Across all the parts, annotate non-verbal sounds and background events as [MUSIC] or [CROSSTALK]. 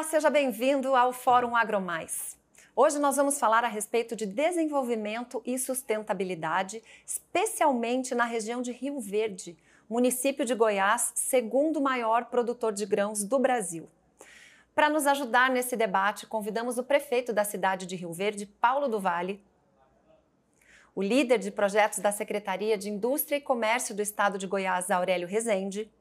Olá, seja bem-vindo ao Fórum AgroMais. Hoje nós vamos falar a respeito de desenvolvimento e sustentabilidade, especialmente na região de Rio Verde, município de Goiás, segundo maior produtor de grãos do Brasil. Para nos ajudar nesse debate, convidamos o prefeito da cidade de Rio Verde, Paulo do Vale, o líder de projetos da Secretaria de Indústria e Comércio do Estado de Goiás, Aurélio Rezende,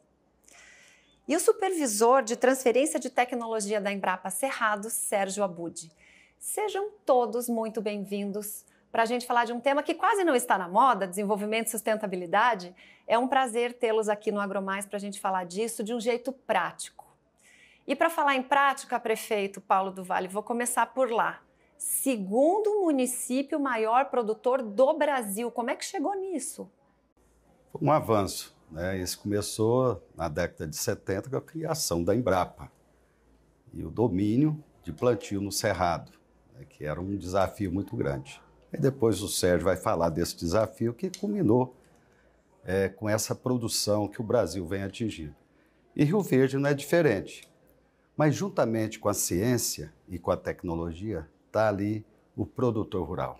e o supervisor de transferência de tecnologia da Embrapa Cerrado, Sérgio Abude, Sejam todos muito bem-vindos para a gente falar de um tema que quase não está na moda, desenvolvimento e sustentabilidade. É um prazer tê-los aqui no AgroMais para a gente falar disso de um jeito prático. E para falar em prática, prefeito Paulo do Vale, vou começar por lá. Segundo município maior produtor do Brasil, como é que chegou nisso? um avanço né? Isso começou na década de 70 com a criação da Embrapa e o domínio de plantio no Cerrado, né? que era um desafio muito grande. E depois o Sérgio vai falar desse desafio que culminou é, com essa produção que o Brasil vem atingindo. E Rio Verde não é diferente. Mas, juntamente com a ciência e com a tecnologia, está ali o produtor rural.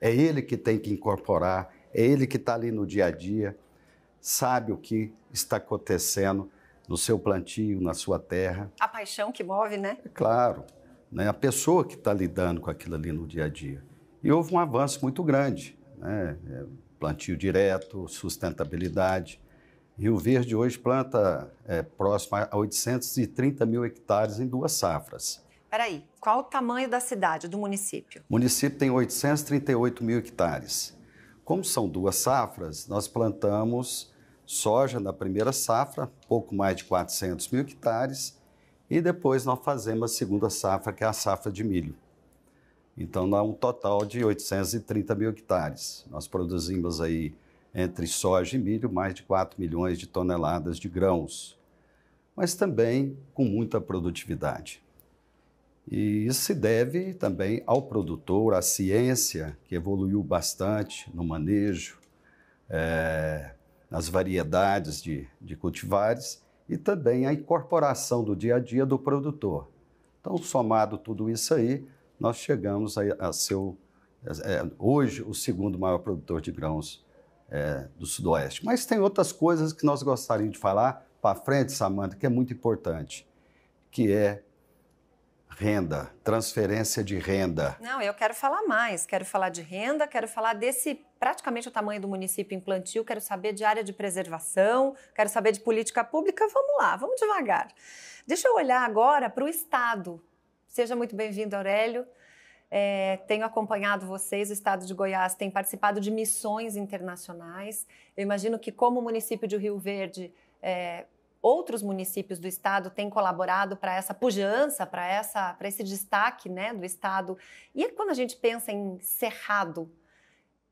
É ele que tem que incorporar, é ele que está ali no dia a dia, sabe o que está acontecendo no seu plantio, na sua terra. A paixão que move, né? É claro, né? a pessoa que está lidando com aquilo ali no dia a dia. E houve um avanço muito grande, né? É, plantio direto, sustentabilidade. Rio Verde hoje planta é, próximo a 830 mil hectares em duas safras. Peraí, qual o tamanho da cidade, do município? O município tem 838 mil hectares. Como são duas safras, nós plantamos soja na primeira safra, pouco mais de 400 mil hectares, e depois nós fazemos a segunda safra, que é a safra de milho. Então, dá um total de 830 mil hectares. Nós produzimos aí, entre soja e milho, mais de 4 milhões de toneladas de grãos, mas também com muita produtividade. E isso se deve também ao produtor, à ciência, que evoluiu bastante no manejo, é, nas variedades de, de cultivares e também a incorporação do dia a dia do produtor. Então, somado tudo isso aí, nós chegamos a, a ser é, eh, hoje o segundo maior produtor de grãos é, do Sudoeste. Mas tem outras coisas que nós gostaríamos de falar para frente, Samanta, que é muito importante, que é renda, transferência de renda. Não, eu quero falar mais. Quero falar de renda, quero falar desse praticamente o tamanho do município em plantio, quero saber de área de preservação, quero saber de política pública. Vamos lá, vamos devagar. Deixa eu olhar agora para o Estado. Seja muito bem-vindo, Aurélio. É, tenho acompanhado vocês, o Estado de Goiás tem participado de missões internacionais. Eu imagino que, como o município de Rio Verde é, outros municípios do estado têm colaborado para essa pujança, para essa, para esse destaque, né, do estado. E é quando a gente pensa em Cerrado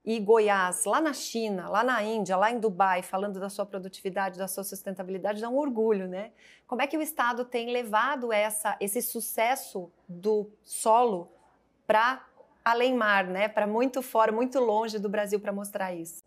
e Goiás, lá na China, lá na Índia, lá em Dubai, falando da sua produtividade, da sua sustentabilidade, dá um orgulho, né? Como é que o estado tem levado essa, esse sucesso do solo para além mar, né? Para muito fora, muito longe do Brasil para mostrar isso.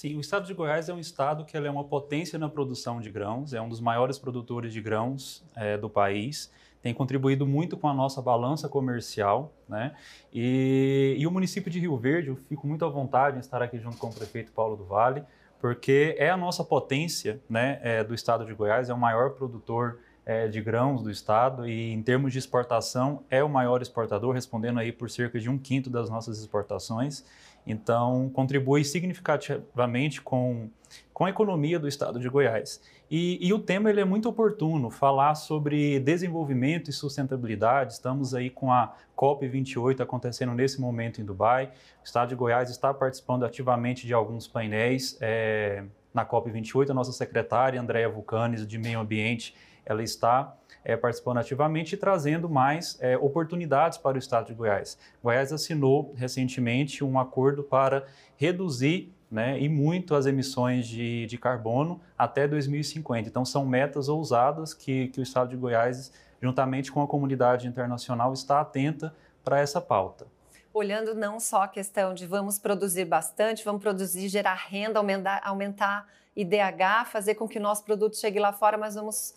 Sim, o estado de Goiás é um estado que é uma potência na produção de grãos, é um dos maiores produtores de grãos é, do país, tem contribuído muito com a nossa balança comercial, né? E, e o município de Rio Verde, eu fico muito à vontade em estar aqui junto com o prefeito Paulo do Vale, porque é a nossa potência né, é, do estado de Goiás, é o maior produtor é, de grãos do estado e, em termos de exportação, é o maior exportador, respondendo aí por cerca de um quinto das nossas exportações. Então, contribui significativamente com, com a economia do estado de Goiás. E, e, o tema ele é muito oportuno, falar sobre desenvolvimento e sustentabilidade. Estamos aí com a COP28 acontecendo nesse momento em Dubai. O estado de Goiás está participando ativamente de alguns painéis é, na COP28. A nossa secretária, Andréa Vulcanes, de Meio Ambiente, ela está é, participando ativamente e trazendo mais é, oportunidades para o estado de Goiás. Goiás assinou recentemente um acordo para reduzir né, e muito as emissões de, de carbono até 2050. Então, são metas ousadas que, que o estado de Goiás, juntamente com a comunidade internacional, está atenta para essa pauta olhando não só a questão de vamos produzir bastante, vamos produzir, gerar renda, aumentar, aumentar IDH, fazer com que o nosso produto chegue lá fora, mas vamos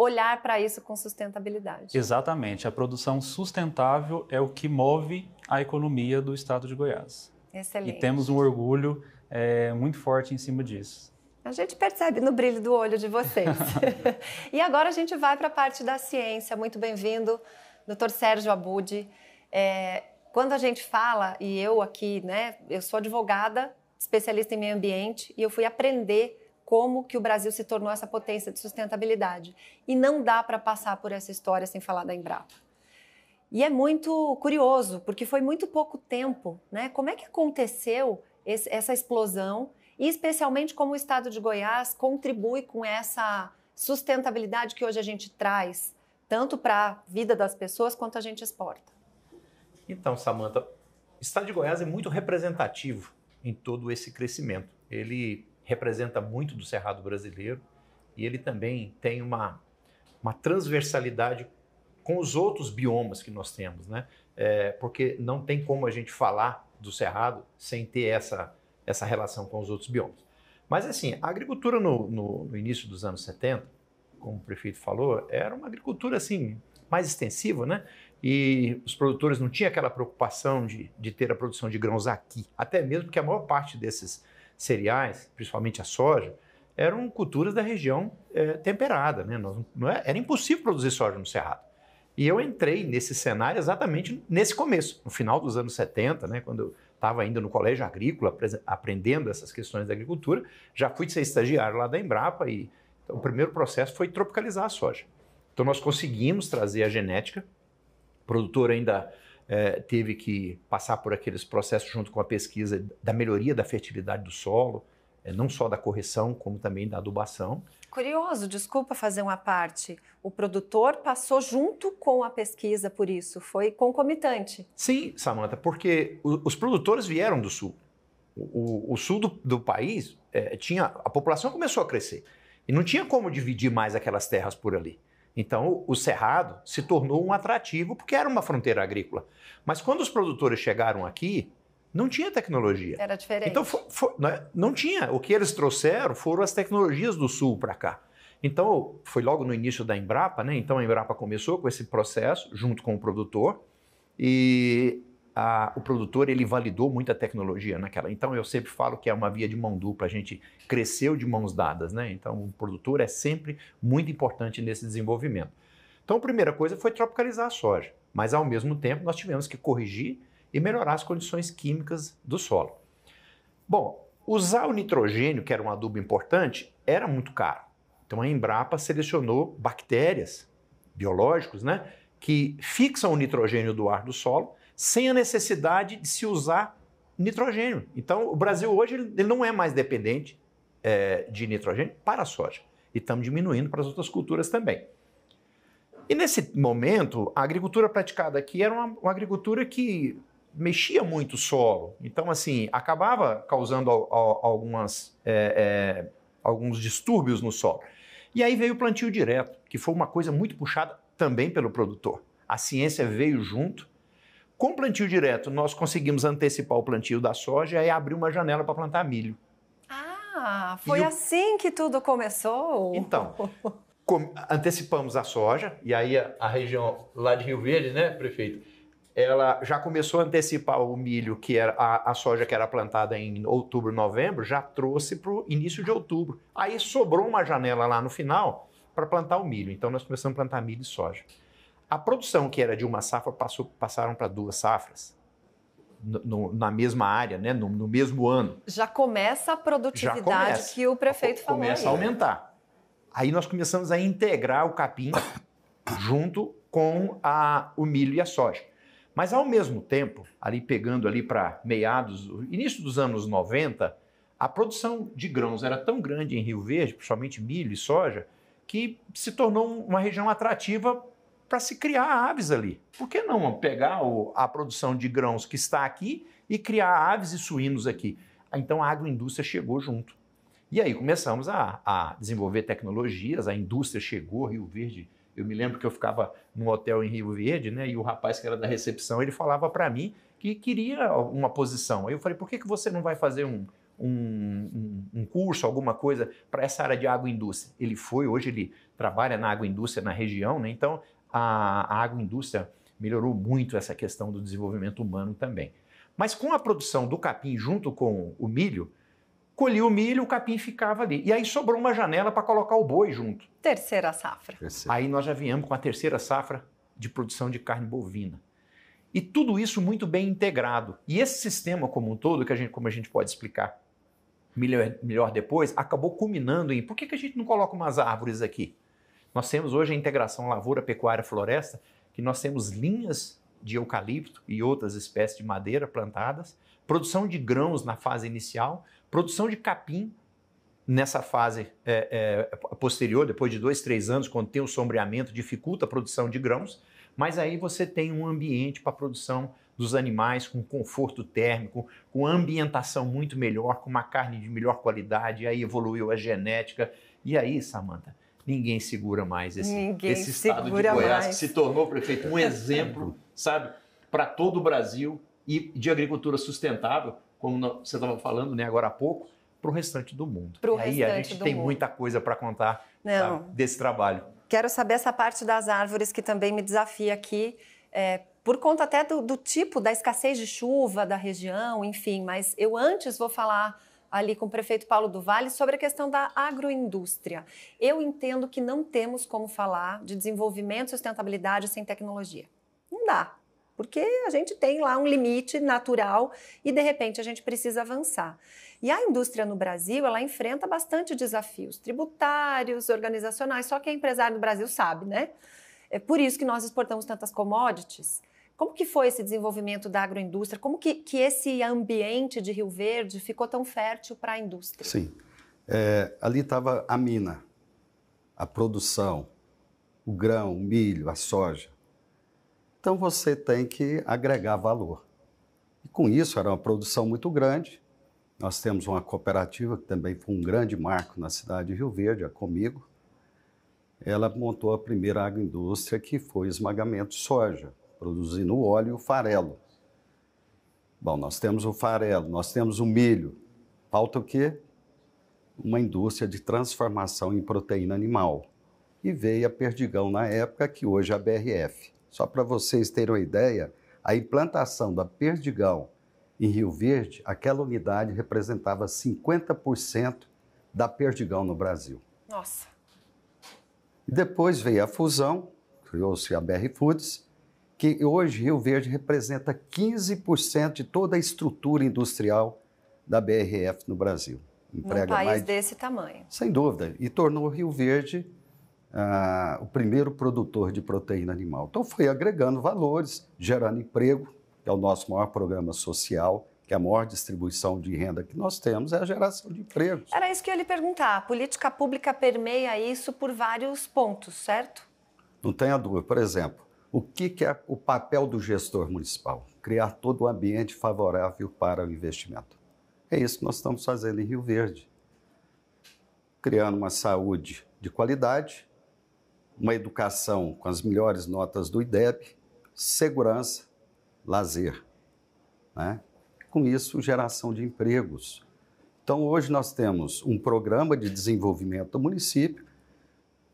olhar para isso com sustentabilidade. Exatamente. A produção sustentável é o que move a economia do estado de Goiás. Excelente. E temos um orgulho é, muito forte em cima disso. A gente percebe no brilho do olho de vocês. [LAUGHS] [LAUGHS] e agora a gente vai para a parte da ciência. Muito bem-vindo, Dr. Sérgio Abudi. É, quando a gente fala, e eu aqui, né, eu sou advogada, especialista em meio ambiente, e eu fui aprender como que o Brasil se tornou essa potência de sustentabilidade. E não dá para passar por essa história sem falar da Embrapa. E é muito curioso, porque foi muito pouco tempo, né? Como é que aconteceu esse, essa explosão? E especialmente como o estado de Goiás contribui com essa sustentabilidade que hoje a gente traz, tanto para a vida das pessoas quanto a gente exporta. Então, Samanta, o estado de Goiás é muito representativo em todo esse crescimento. Ele representa muito do Cerrado brasileiro e ele também tem uma, uma transversalidade com os outros biomas que nós temos, né? É, porque não tem como a gente falar do Cerrado sem ter essa, essa relação com os outros biomas. Mas, assim, a agricultura no, no, no início dos anos 70, como o prefeito falou, era uma agricultura, assim, mais extensiva, né? E os produtores não tinham aquela preocupação de, de ter a produção de grãos aqui, até mesmo porque a maior parte desses cereais, principalmente a soja, eram culturas da região é, temperada. Né? Nós, não é, era impossível produzir soja no Cerrado. E eu entrei nesse cenário exatamente nesse começo, no final dos anos 70, né, quando eu estava ainda no colégio agrícola, aprendendo essas questões da agricultura. Já fui ser estagiário lá da Embrapa e então, o primeiro processo foi tropicalizar a soja. Então nós conseguimos trazer a genética, produtor ainda eh, teve que passar por aqueles processos junto com a pesquisa da melhoria da fertilidade do solo, eh, não só da correção, como também da adubação. Curioso, desculpa fazer uma parte. O produtor passou junto com a pesquisa por isso, foi concomitante. Sim, Samanta, porque os produtores vieram do sul. O, o sul do, do país eh, tinha. A população começou a crescer. E não tinha como dividir mais aquelas terras por ali. Então, o Cerrado se tornou um atrativo porque era uma fronteira agrícola. Mas quando os produtores chegaram aqui, não tinha tecnologia. Era diferente. Então, for, for, é? não tinha. O que eles trouxeram foram as tecnologias do sul para cá. Então, foi logo no início da Embrapa, né? Então, a Embrapa começou com esse processo, junto com o produtor, e a, o produtor ele validou muita tecnologia naquela. Então eu sempre falo que é uma via de mão dupla, a gente cresceu de mãos dadas, né? Então o produtor é sempre muito importante nesse desenvolvimento. Então a primeira coisa foi tropicalizar a soja, mas ao mesmo tempo nós tivemos que corrigir e melhorar as condições químicas do solo. Bom, usar o nitrogênio, que era um adubo importante, era muito caro. Então a Embrapa selecionou bactérias biológicos, né, que fixam o nitrogênio do ar do solo sem a necessidade de se usar nitrogênio. Então, o Brasil hoje ele não é mais dependente é, de nitrogênio para a soja. E estamos diminuindo para as outras culturas também. E nesse momento, a agricultura praticada aqui era uma, uma agricultura que mexia muito o solo. Então, assim, acabava causando algumas, é, é, alguns distúrbios no solo. E aí veio o plantio direto, que foi uma coisa muito puxada também pelo produtor. A ciência veio junto com plantio direto, nós conseguimos antecipar o plantio da soja e abrir uma janela para plantar milho. Ah, foi assim que tudo começou? Então, [LAUGHS] antecipamos a soja, e aí a, a, região lá de Rio Verde, né, prefeito? Ela já começou a antecipar o milho, que era a, a soja que era plantada em outubro, novembro, já trouxe para o início de outubro. Aí sobrou uma janela lá no final para plantar o milho. Então nós começamos a plantar milho e soja. A produção que era de uma safra passou, passaram para duas safras. No, na mesma área, né? No, no, mesmo ano. Já começa a produtividade começa. que o prefeito falou. Começa aí. a aumentar. Aí nós começamos a integrar o capim [COUGHS] junto com a, o milho e a soja. Mas ao mesmo tempo, ali pegando ali para meados, início dos anos 90, a produção de grãos era tão grande em Rio Verde, principalmente milho e soja, que se tornou uma região atrativa para se criar aves ali. Por que não pegar o, a produção de grãos que está aqui e criar aves e suínos aqui? Então a agroindústria chegou junto. E aí começamos a, a desenvolver tecnologias, a indústria chegou, Rio Verde. Eu me lembro que eu ficava num hotel em Rio Verde, né? E o rapaz que era da recepção, ele falava para mim que queria uma posição. Aí eu falei, por que, que você não vai fazer um, um, um, um, curso, alguma coisa para essa área de agroindústria. Ele foi, hoje ele trabalha na agroindústria na região, né? então a, a agroindústria melhorou muito essa questão do desenvolvimento humano também. Mas com a produção do capim junto com o milho, colhi o milho, o capim ficava ali. E aí sobrou uma janela para colocar o boi junto. Terceira safra. Terceira. Aí nós já viemos com a terceira safra de produção de carne bovina. E tudo isso muito bem integrado. E esse sistema como um todo, que a gente, como a gente pode explicar melhor, melhor depois, acabou culminando em por que, que a gente não coloca umas árvores aqui? Nós temos hoje a integração lavoura-pecuária-floresta, que nós temos linhas de eucalipto e outras espécies de madeira plantadas, produção de grãos na fase inicial, produção de capim nessa fase é, é, posterior, depois de dois, três anos, quando tem o sombreamento, dificulta a produção de grãos, mas aí você tem um ambiente para a produção dos animais com conforto térmico, com ambientação muito melhor, com uma carne de melhor qualidade, aí evoluiu a genética. E aí, Samantha, ninguém segura mais esse, ninguém esse estado de Goiás, mais. que se tornou, prefeito, um [LAUGHS] exemplo, sabe, para todo o Brasil e de agricultura sustentável, como você estava falando né, agora há pouco, para o restante do mundo. Pro e aí a gente tem mundo. muita coisa para contar desse trabalho. Quero saber essa parte das árvores que também me desafia aqui, é, por conta até do, do tipo da escassez de chuva da região, enfim, mas eu antes vou falar ali com o prefeito Paulo do Vale sobre a questão da agroindústria. Eu entendo que não temos como falar de desenvolvimento e sustentabilidade sem tecnologia. Não dá, porque a gente tem lá um limite natural e de repente a gente precisa avançar. E a indústria no Brasil, ela enfrenta bastante desafios tributários, organizacionais, só que a empresário no Brasil sabe, né? É por isso que nós exportamos tantas commodities. Como que foi esse desenvolvimento da agroindústria? Como que, que esse ambiente de Rio Verde ficou tão fértil para a indústria? Sim. É, ali estava a mina, a produção, o grão, o milho, a soja. Então você tem que agregar valor. E com isso era uma produção muito grande. Nós temos uma cooperativa que também foi um grande marco na cidade de Rio Verde, a Comigo. Ela montou a primeira agroindústria que foi esmagamento de soja produzindo o óleo e o farelo. Bom, nós temos o farelo, nós temos o milho. Falta o quê? Uma indústria de transformação em proteína animal. E veio a Perdigão na época, que hoje é a BRF. Só para vocês terem uma ideia, a implantação da Perdigão em Rio Verde, aquela unidade representava 50% da Perdigão no Brasil. Nossa! E depois veio a fusão, criou-se a BR Foods, que hoje Rio Verde representa 15% de toda a estrutura industrial da BRF no Brasil. Emprega Num país mais... desse tamanho. Sem dúvida. E tornou Rio Verde ah, o primeiro produtor de proteína animal. Então foi agregando valores, gerando emprego, que é o nosso maior programa social, que é a maior distribuição de renda que nós temos é a geração de empregos. Era isso que eu ia lhe perguntar. A política pública permeia isso por vários pontos, certo? Não tenha dúvida. Por exemplo, o que, que é o papel do gestor municipal? Criar todo o ambiente favorável para o investimento. É isso que nós estamos fazendo em Rio Verde. Criando uma saúde de qualidade, uma educação com as melhores notas do IDEB, segurança, lazer. Né? Com isso, geração de empregos. Então, hoje nós temos um programa de desenvolvimento do município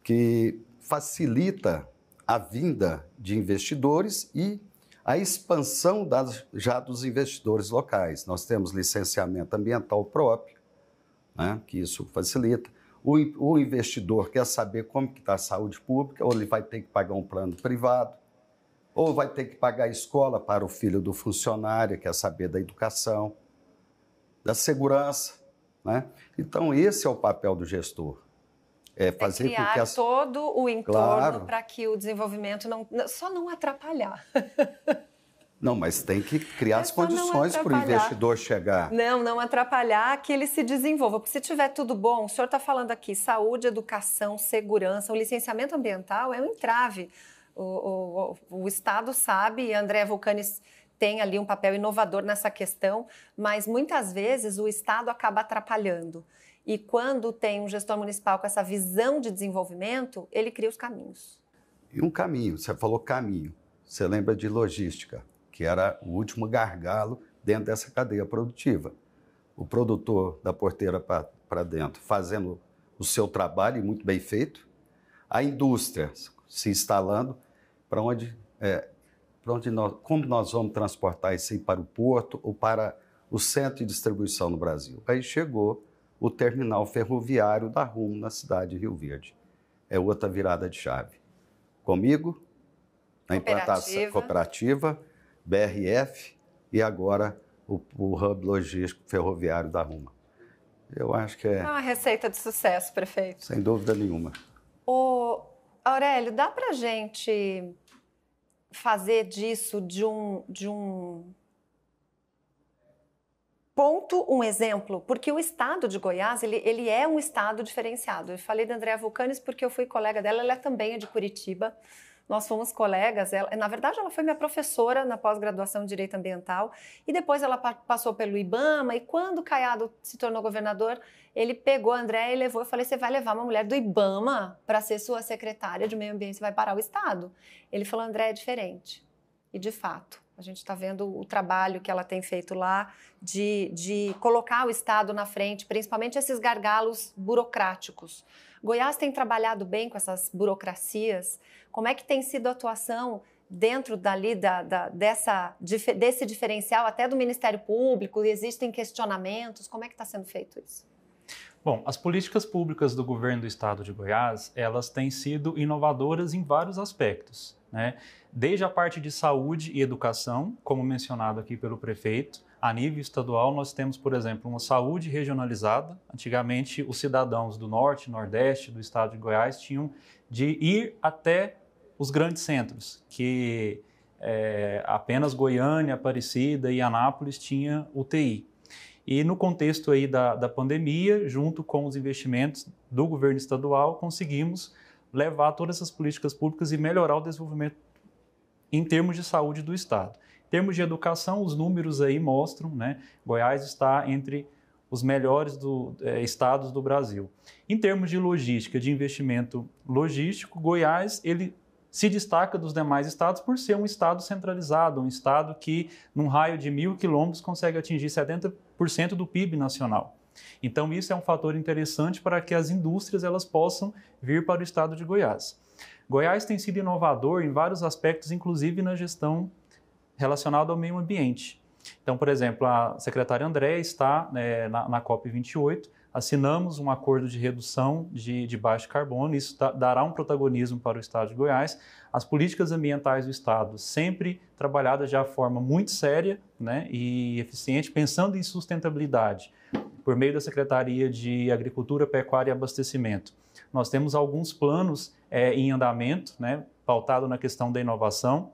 que facilita a vinda de investidores e a expansão das, já dos investidores locais. Nós temos licenciamento ambiental próprio, né, que isso facilita. O, o investidor quer saber como está a saúde pública, ou ele vai ter que pagar um plano privado, ou vai ter que pagar a escola para o filho do funcionário, quer saber da educação, da segurança. Né? Então, esse é o papel do gestor. É, é, fazer é criar com que as... todo o entorno claro. para que o desenvolvimento não só não atrapalhar. [LAUGHS] Não, mas tem que criar é as condições para o investidor chegar. Não, não atrapalhar que ele se desenvolva. Porque se tiver tudo bom, o senhor está falando aqui saúde, educação, segurança, o licenciamento ambiental é um entrave. O, o, o Estado sabe, e André Vulcanes tem ali um papel inovador nessa questão, mas muitas vezes o Estado acaba atrapalhando. E quando tem um gestor municipal com essa visão de desenvolvimento, ele cria os caminhos. E um caminho, você falou caminho, você lembra de logística, que era o último gargalo dentro dessa cadeia produtiva. O produtor da porteira para dentro fazendo o seu trabalho, muito bem feito, a indústria se instalando para onde, é, para onde nós, como nós vamos transportar isso aí para o porto ou para o centro de distribuição no Brasil. Aí chegou o terminal ferroviário da RUM na cidade de Rio Verde. É outra virada de chave. Comigo, na implantação cooperativa, BRF e agora o, o hub logístico ferroviário da Ruma. Eu acho que é. É uma receita de sucesso, prefeito. Sem dúvida nenhuma. O Aurélio, dá para gente fazer disso de um, de um Ponto um exemplo, porque o estado de Goiás, ele, ele é um estado diferenciado. Eu falei da Andrea Vulcanes porque eu fui colega dela, ela é também é de Curitiba. Nós fomos colegas, ela, na verdade ela foi minha professora na pós-graduação de Direito Ambiental e depois ela passou pelo IBAMA e quando Caiado se tornou governador, ele pegou a Andréa e levou, eu falei, você vai levar uma mulher do IBAMA para ser sua secretária de meio ambiente, você vai parar o estado. Ele falou, Andréa, é diferente. E de fato, a gente está vendo o trabalho que ela tem feito lá de, de colocar o Estado na frente, principalmente esses gargalos burocráticos. Goiás tem trabalhado bem com essas burocracias. Como é que tem sido a atuação dentro dali da, da, dessa, desse diferencial até do Ministério Público? Existem questionamentos? Como é que está sendo feito isso? Bom, as políticas públicas do governo do estado de Goiás, elas têm sido inovadoras em vários aspectos né? Desde a parte de saúde e educação, como mencionado aqui pelo prefeito, a nível estadual nós temos, por exemplo, uma saúde regionalizada. Antigamente, os cidadãos do norte, nordeste, do estado de Goiás tinham de ir até os grandes centros, que é, apenas Goiânia, Aparecida e Anápolis tinha UTI. E no contexto aí da, da pandemia, junto com os investimentos do governo estadual, conseguimos levar todas essas políticas públicas e melhorar o desenvolvimento em termos de saúde do Estado. Em termos de educação, os números aí mostram, né? Goiás está entre os melhores do, eh, estados do Brasil. Em termos de logística, de investimento logístico, Goiás ele se destaca dos demais estados por ser um estado centralizado, um estado que, num raio de mil quilômetros, consegue atingir 70% do PIB nacional. Então isso é um fator interessante para que as indústrias elas possam vir para o estado de Goiás. Goiás tem sido inovador em vários aspectos, inclusive na gestão relacionada ao meio ambiente. Então, por exemplo, a secretária André está né, na, na COP28, assinamos um acordo de redução de, de baixo carbono, isso da, dará um protagonismo para o Estado de Goiás. As políticas ambientais do Estado sempre trabalhadas de forma muito séria né, e eficiente, pensando em sustentabilidade, por meio da Secretaria de Agricultura, Pecuária e Abastecimento. Nós temos alguns planos é, em andamento, né, pautado na questão da inovação.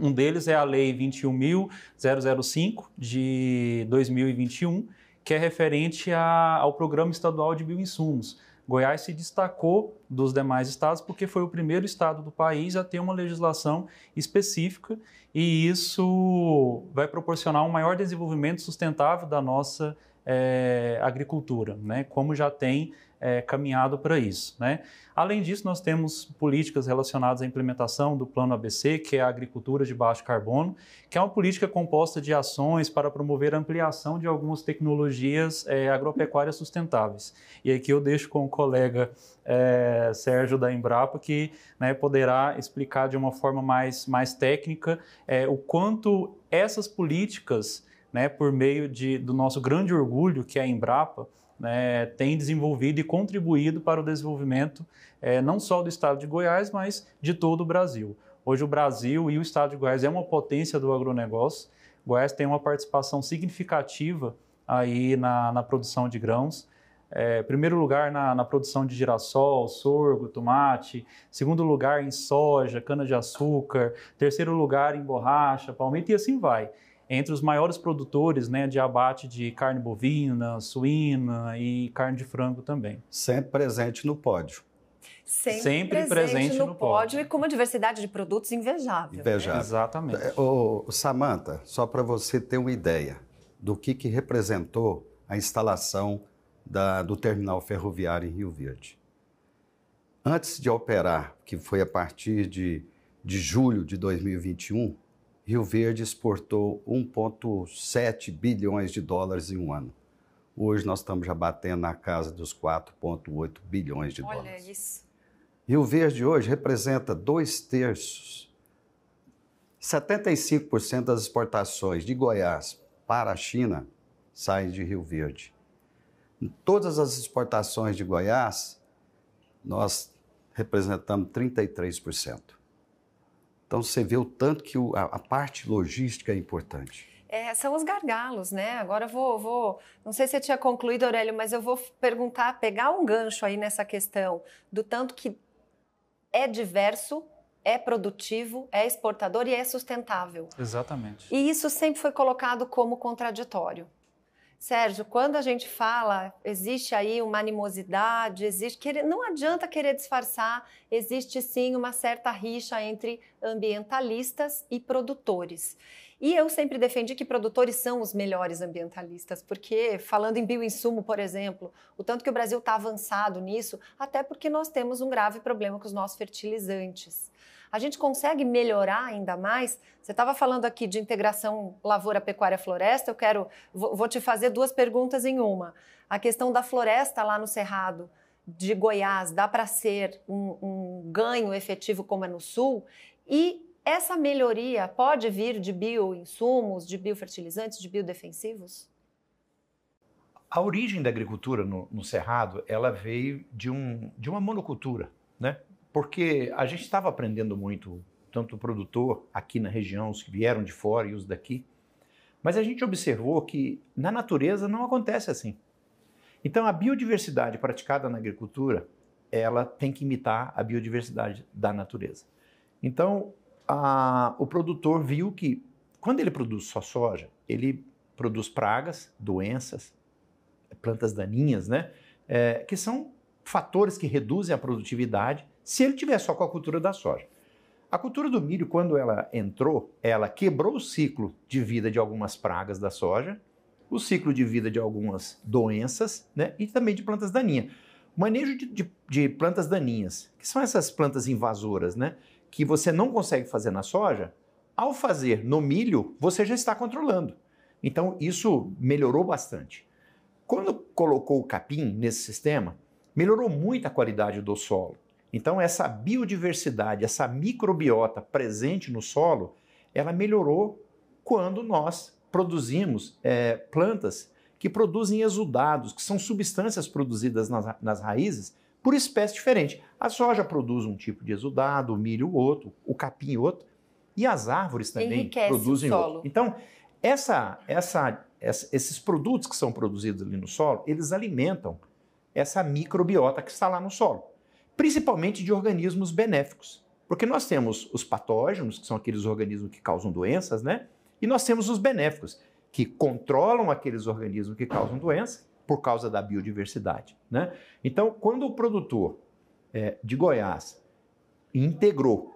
Um deles é a Lei 21.005 de 2021, que é referente a, ao Programa Estadual de Bioinsumos. Goiás se destacou dos demais estados porque foi o primeiro estado do país a ter uma legislação específica e isso vai proporcionar um maior desenvolvimento sustentável da nossa é, agricultura, né? como já tem é, caminhado para isso. Né? Além disso, nós temos políticas relacionadas à implementação do Plano ABC, que é a agricultura de baixo carbono, que é uma política composta de ações para promover a ampliação de algumas tecnologias é, agropecuárias sustentáveis. E aqui eu deixo com o colega é, Sérgio da Embrapa, que né, poderá explicar de uma forma mais, mais técnica é, o quanto essas políticas né, por meio de, do nosso grande orgulho, que é a Embrapa, né, tem desenvolvido e contribuído para o desenvolvimento é, não só do estado de Goiás, mas de todo o Brasil. Hoje, o Brasil e o estado de Goiás é uma potência do agronegócio. Goiás tem uma participação significativa aí na, na produção de grãos. É, primeiro lugar na, na, produção de girassol, sorgo, tomate. Segundo lugar em soja, cana-de-açúcar. Terceiro lugar em borracha, palmito e assim vai entre os maiores produtores né, de abate de carne bovina, suína e carne de frango também. Sempre presente no pódio. Sempre, Sempre presente, presente, no, no pódio. pódio. e com uma diversidade de produtos invejável. Né? Invejável. Né? Exatamente. O, é, Samantha, só para você ter uma ideia do que, que representou a instalação da, do terminal ferroviário em Rio Verde. Antes de operar, que foi a partir de, de julho de 2021, Rio Verde exportou 1,7 bilhões de dólares em um ano. Hoje nós estamos já batendo na casa dos 4,8 bilhões de Olha dólares. Olha isso. Rio Verde hoje representa dois terços, 75% das exportações de Goiás para a China saem de Rio Verde. Em todas as exportações de Goiás, nós representamos 33%. Então você vê o tanto que o, a, a parte logística é importante. É, são os gargalos, né? Agora eu vou, vou, não sei se você tinha concluído, Aurélio, mas eu vou perguntar, pegar um gancho aí nessa questão do tanto que é diverso, é produtivo, é exportador e é sustentável. Exatamente. E isso sempre foi colocado como contraditório. Sérgio, quando a gente fala, existe aí uma animosidade, existe querer, não adianta querer disfarçar, existe sim uma certa rixa entre ambientalistas e produtores. E eu sempre defendi que produtores são os melhores ambientalistas, porque falando em bioinsumo, por exemplo, o tanto que o Brasil está avançado nisso, até porque nós temos um grave problema com os nossos fertilizantes a gente consegue melhorar ainda mais? Você estava falando aqui de integração lavoura-pecuária-floresta, eu quero, vou te fazer duas perguntas em uma. A questão da floresta lá no Cerrado de Goiás, dá para ser um, um ganho efetivo como é no Sul? E essa melhoria pode vir de bioinsumos, de biofertilizantes, de biodefensivos? A origem da agricultura no, no Cerrado, ela veio de, um, de uma monocultura, né? porque a gente estava aprendendo muito, tanto o produtor aqui na região, os que vieram de fora e os daqui, mas a gente observou que na natureza não acontece assim. Então, a biodiversidade praticada na agricultura, ela tem que imitar a biodiversidade da natureza. Então, a, o produtor viu que quando ele produz só soja, ele produz pragas, doenças, plantas daninhas, né? É, que são fatores que reduzem a produtividade se ele tiver só com a cultura da soja. A cultura do milho, quando ela entrou, ela quebrou o ciclo de vida de algumas pragas da soja, o ciclo de vida de algumas doenças né, e também de plantas daninhas. O manejo de, de, de plantas daninhas, que são essas plantas invasoras, né, que você não consegue fazer na soja, ao fazer no milho, você já está controlando. Então, isso melhorou bastante. Quando colocou o capim nesse sistema, melhorou muito a qualidade do solo. Então, essa biodiversidade, essa microbiota presente no solo, ela melhorou quando nós produzimos é, plantas que produzem exudados, que são substâncias produzidas nas, nas raízes por espécies diferentes. A soja produz um tipo de exudado, o milho outro, o capim outro, e as árvores também Enriquece produzem outro. Então, essa, essa, essa, esses produtos que são produzidos ali no solo, eles alimentam essa microbiota que está lá no solo principalmente de organismos benéficos. Porque nós temos os patógenos, que são aqueles organismos que causam doenças, né? E nós temos os benéficos, que controlam aqueles organismos que causam doença por causa da biodiversidade, né? Então, quando o produtor é, de Goiás integrou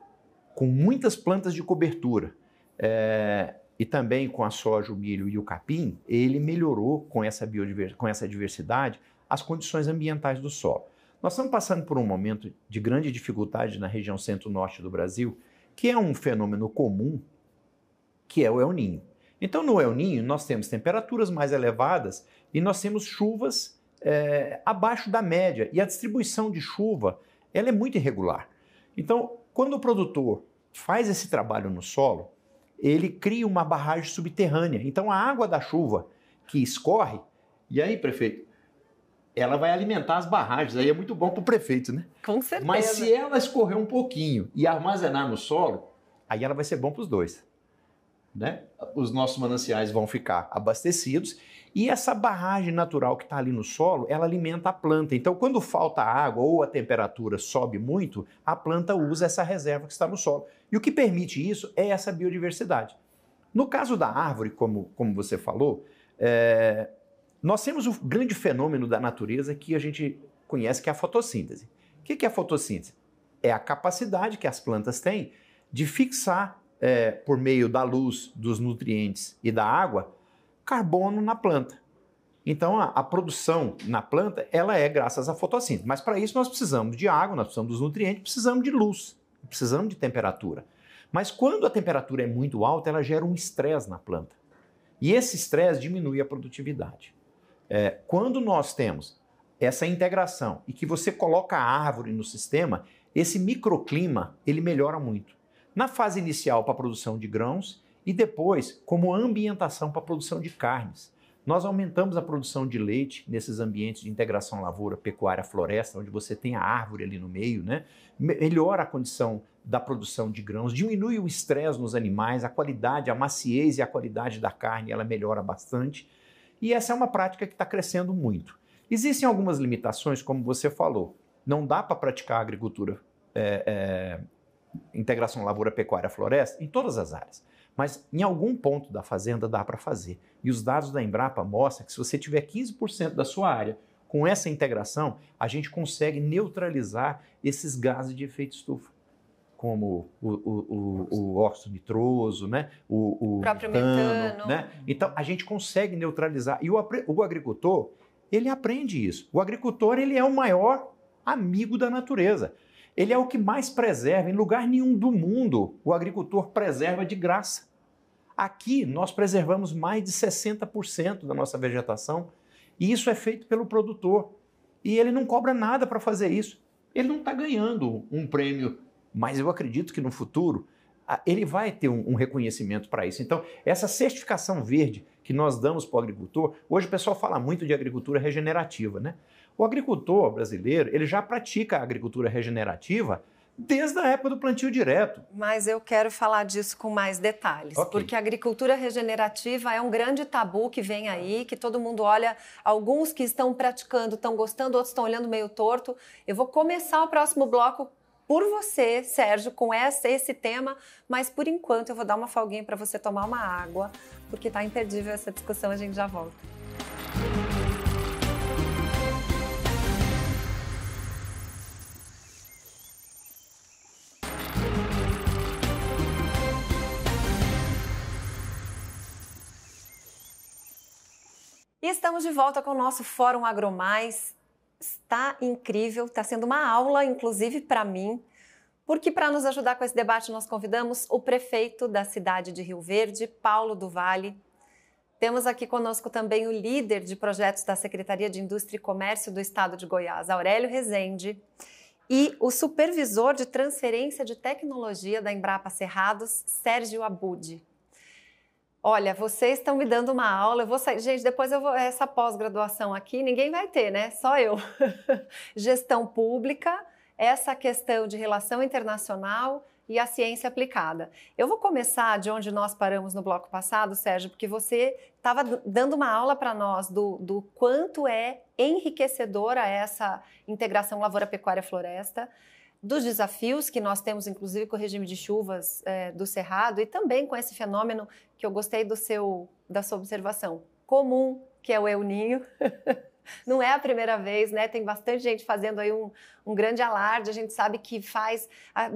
com muitas plantas de cobertura é, e também com a soja, o milho e o capim, ele melhorou com essa, biodiversidade, com essa diversidade as condições ambientais do solo. Nós estamos passando por um momento de grande dificuldade na região centro-norte do Brasil, que é um fenômeno comum, que é o El Ninho. Então, no El Ninho, nós temos temperaturas mais elevadas e nós temos chuvas é, abaixo da média. E a distribuição de chuva ela é muito irregular. Então, quando o produtor faz esse trabalho no solo, ele cria uma barragem subterrânea. Então, a água da chuva que escorre, e aí, prefeito, ela vai alimentar as barragens. Aí é muito bom para o prefeito, né? Com certeza. Mas se ela escorrer um pouquinho e armazenar no solo, aí ela vai ser bom para os dois. Né? Os nossos mananciais vão ficar abastecidos e essa barragem natural que está ali no solo, ela alimenta a planta. Então, quando falta água ou a temperatura sobe muito, a planta usa essa reserva que está no solo. E o que permite isso é essa biodiversidade. No caso da árvore, como, como você falou, é, nós temos um grande fenômeno da natureza que a gente conhece que é a fotossíntese. O que é a fotossíntese? É a capacidade que as plantas têm de fixar, é, por meio da luz, dos nutrientes e da água, carbono na planta. Então, a, a, produção na planta ela é graças à fotossíntese. Mas para isso nós precisamos de água, nós precisamos dos nutrientes, precisamos de luz, precisamos de temperatura. Mas quando a temperatura é muito alta, ela gera um estresse na planta. E esse estresse diminui a produtividade. É, quando nós temos essa integração e que você coloca a árvore no sistema, esse microclima ele melhora muito. Na fase inicial para a produção de grãos e depois como ambientação para a produção de carnes. Nós aumentamos a produção de leite nesses ambientes de integração lavoura, pecuária, floresta, onde você tem a árvore ali no meio, né? Melhora a condição da produção de grãos, diminui o estresse nos animais, a qualidade, a maciez e a qualidade da carne, ela melhora bastante. E essa é uma prática que está crescendo muito. Existem algumas limitações, como você falou. Não dá para praticar agricultura, é, é, integração lavoura-pecuária-floresta em todas as áreas. Mas em algum ponto da fazenda dá para fazer. E os dados da Embrapa mostram que se você tiver 15% da sua área com essa integração, a gente consegue neutralizar esses gases de efeito estufa como o, o, o, o óxido nitroso, né? o, o, o próprio metano, metano. Né? Então, a gente consegue neutralizar. E o, o agricultor, ele aprende isso. O agricultor, ele é o maior amigo da natureza. Ele é o que mais preserva. Em lugar nenhum do mundo, o agricultor preserva de graça. Aqui, nós preservamos mais de 60% da nossa vegetação e isso é feito pelo produtor. E ele não cobra nada para fazer isso. Ele não está ganhando um prêmio mas eu acredito que no futuro ele vai ter um, um reconhecimento para isso. Então, essa certificação verde que nós damos para o agricultor, hoje o pessoal fala muito de agricultura regenerativa, né? O agricultor brasileiro, ele já pratica a agricultura regenerativa desde a época do plantio direto. Mas eu quero falar disso com mais detalhes, okay. porque a agricultura regenerativa é um grande tabu que vem aí, que todo mundo olha, alguns que estão praticando estão gostando, outros estão olhando meio torto. Eu vou começar o próximo bloco por você, Sérgio, com essa, esse tema, mas por enquanto eu vou dar uma folguinha para você tomar uma água, porque está imperdível essa discussão, a gente já volta. E estamos de volta com o nosso Fórum AgroMais está incrível, está sendo uma aula, inclusive para mim, porque para nos ajudar com esse debate nós convidamos o prefeito da cidade de Rio Verde, Paulo do Vale. Temos aqui conosco também o líder de projetos da Secretaria de Indústria e Comércio do Estado de Goiás, Aurélio Rezende, e o supervisor de transferência de tecnologia da Embrapa Cerrados, Sérgio Abudi. Olha, vocês estão me dando uma aula, eu vou sair. Gente, depois eu vou. Essa pós-graduação aqui, ninguém vai ter, né? Só eu. [LAUGHS] Gestão pública, essa questão de relação internacional e a ciência aplicada. Eu vou começar de onde nós paramos no bloco passado, Sérgio, porque você estava dando uma aula para nós do, do quanto é enriquecedora essa integração lavoura-pecuária-floresta dos desafios que nós temos, inclusive com o regime de chuvas é, do Cerrado e também com esse fenômeno que eu gostei do seu, da sua observação comum, que é o El Ninho. [LAUGHS] Não é a primeira vez, né? Tem bastante gente fazendo aí um, um grande alarde. A gente sabe que faz, a,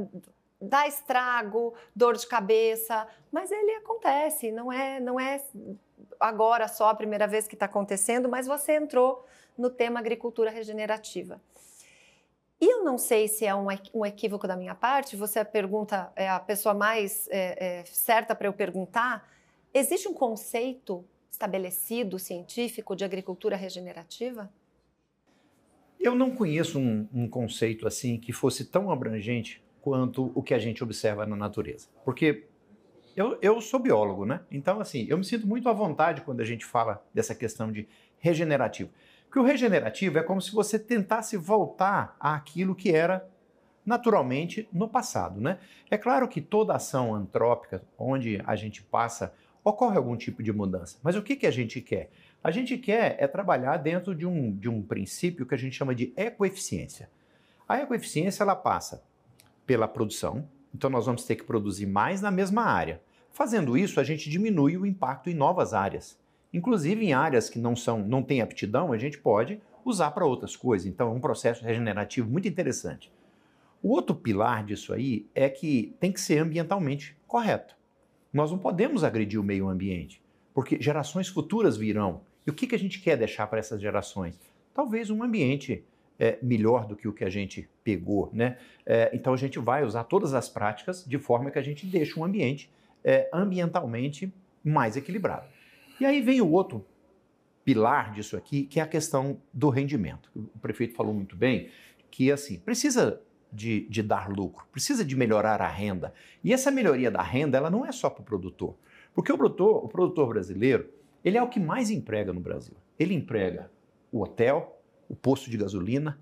dá estrago, dor de cabeça, mas ele acontece. Não é, não é agora só a primeira vez que está acontecendo, mas você entrou no tema agricultura regenerativa. E eu não sei se é um, um equívoco da minha parte, você é pergunta, é a pessoa mais é, é, certa para eu perguntar. Existe um conceito estabelecido, científico, de agricultura regenerativa? Eu não conheço um, um conceito assim que fosse tão abrangente quanto o que a gente observa na natureza. Porque eu, eu sou biólogo, né? Então, assim, eu me sinto muito à vontade quando a gente fala dessa questão de regenerativo. Porque o regenerativo é como se você tentasse voltar àquilo que era naturalmente no passado, né? É claro que toda ação antrópica, onde a gente passa, ocorre algum tipo de mudança. Mas o que, que a gente quer? A gente quer é trabalhar dentro de um, de um princípio que a gente chama de ecoeficiência. A ecoeficiência ela passa pela produção, então nós vamos ter que produzir mais na mesma área. Fazendo isso, a gente diminui o impacto em novas áreas. Inclusive em áreas que não são, não tem aptidão, a gente pode usar para outras coisas. Então é um processo regenerativo muito interessante. O outro pilar disso aí é que tem que ser ambientalmente correto. Nós não podemos agredir o meio ambiente, porque gerações futuras virão. E o que, que a gente quer deixar para essas gerações? Talvez um ambiente é, melhor do que o que a gente pegou, né? É, então a gente vai usar todas as práticas de forma que a gente deixe um ambiente é, ambientalmente mais equilibrado. E aí vem o outro pilar disso aqui, que é a questão do rendimento. O prefeito falou muito bem que, assim, precisa de, de dar lucro, precisa de melhorar a renda. E essa melhoria da renda, ela não é só para o produtor. Porque o produtor, o produtor brasileiro, ele é o que mais emprega no Brasil. Ele emprega o hotel, o posto de gasolina,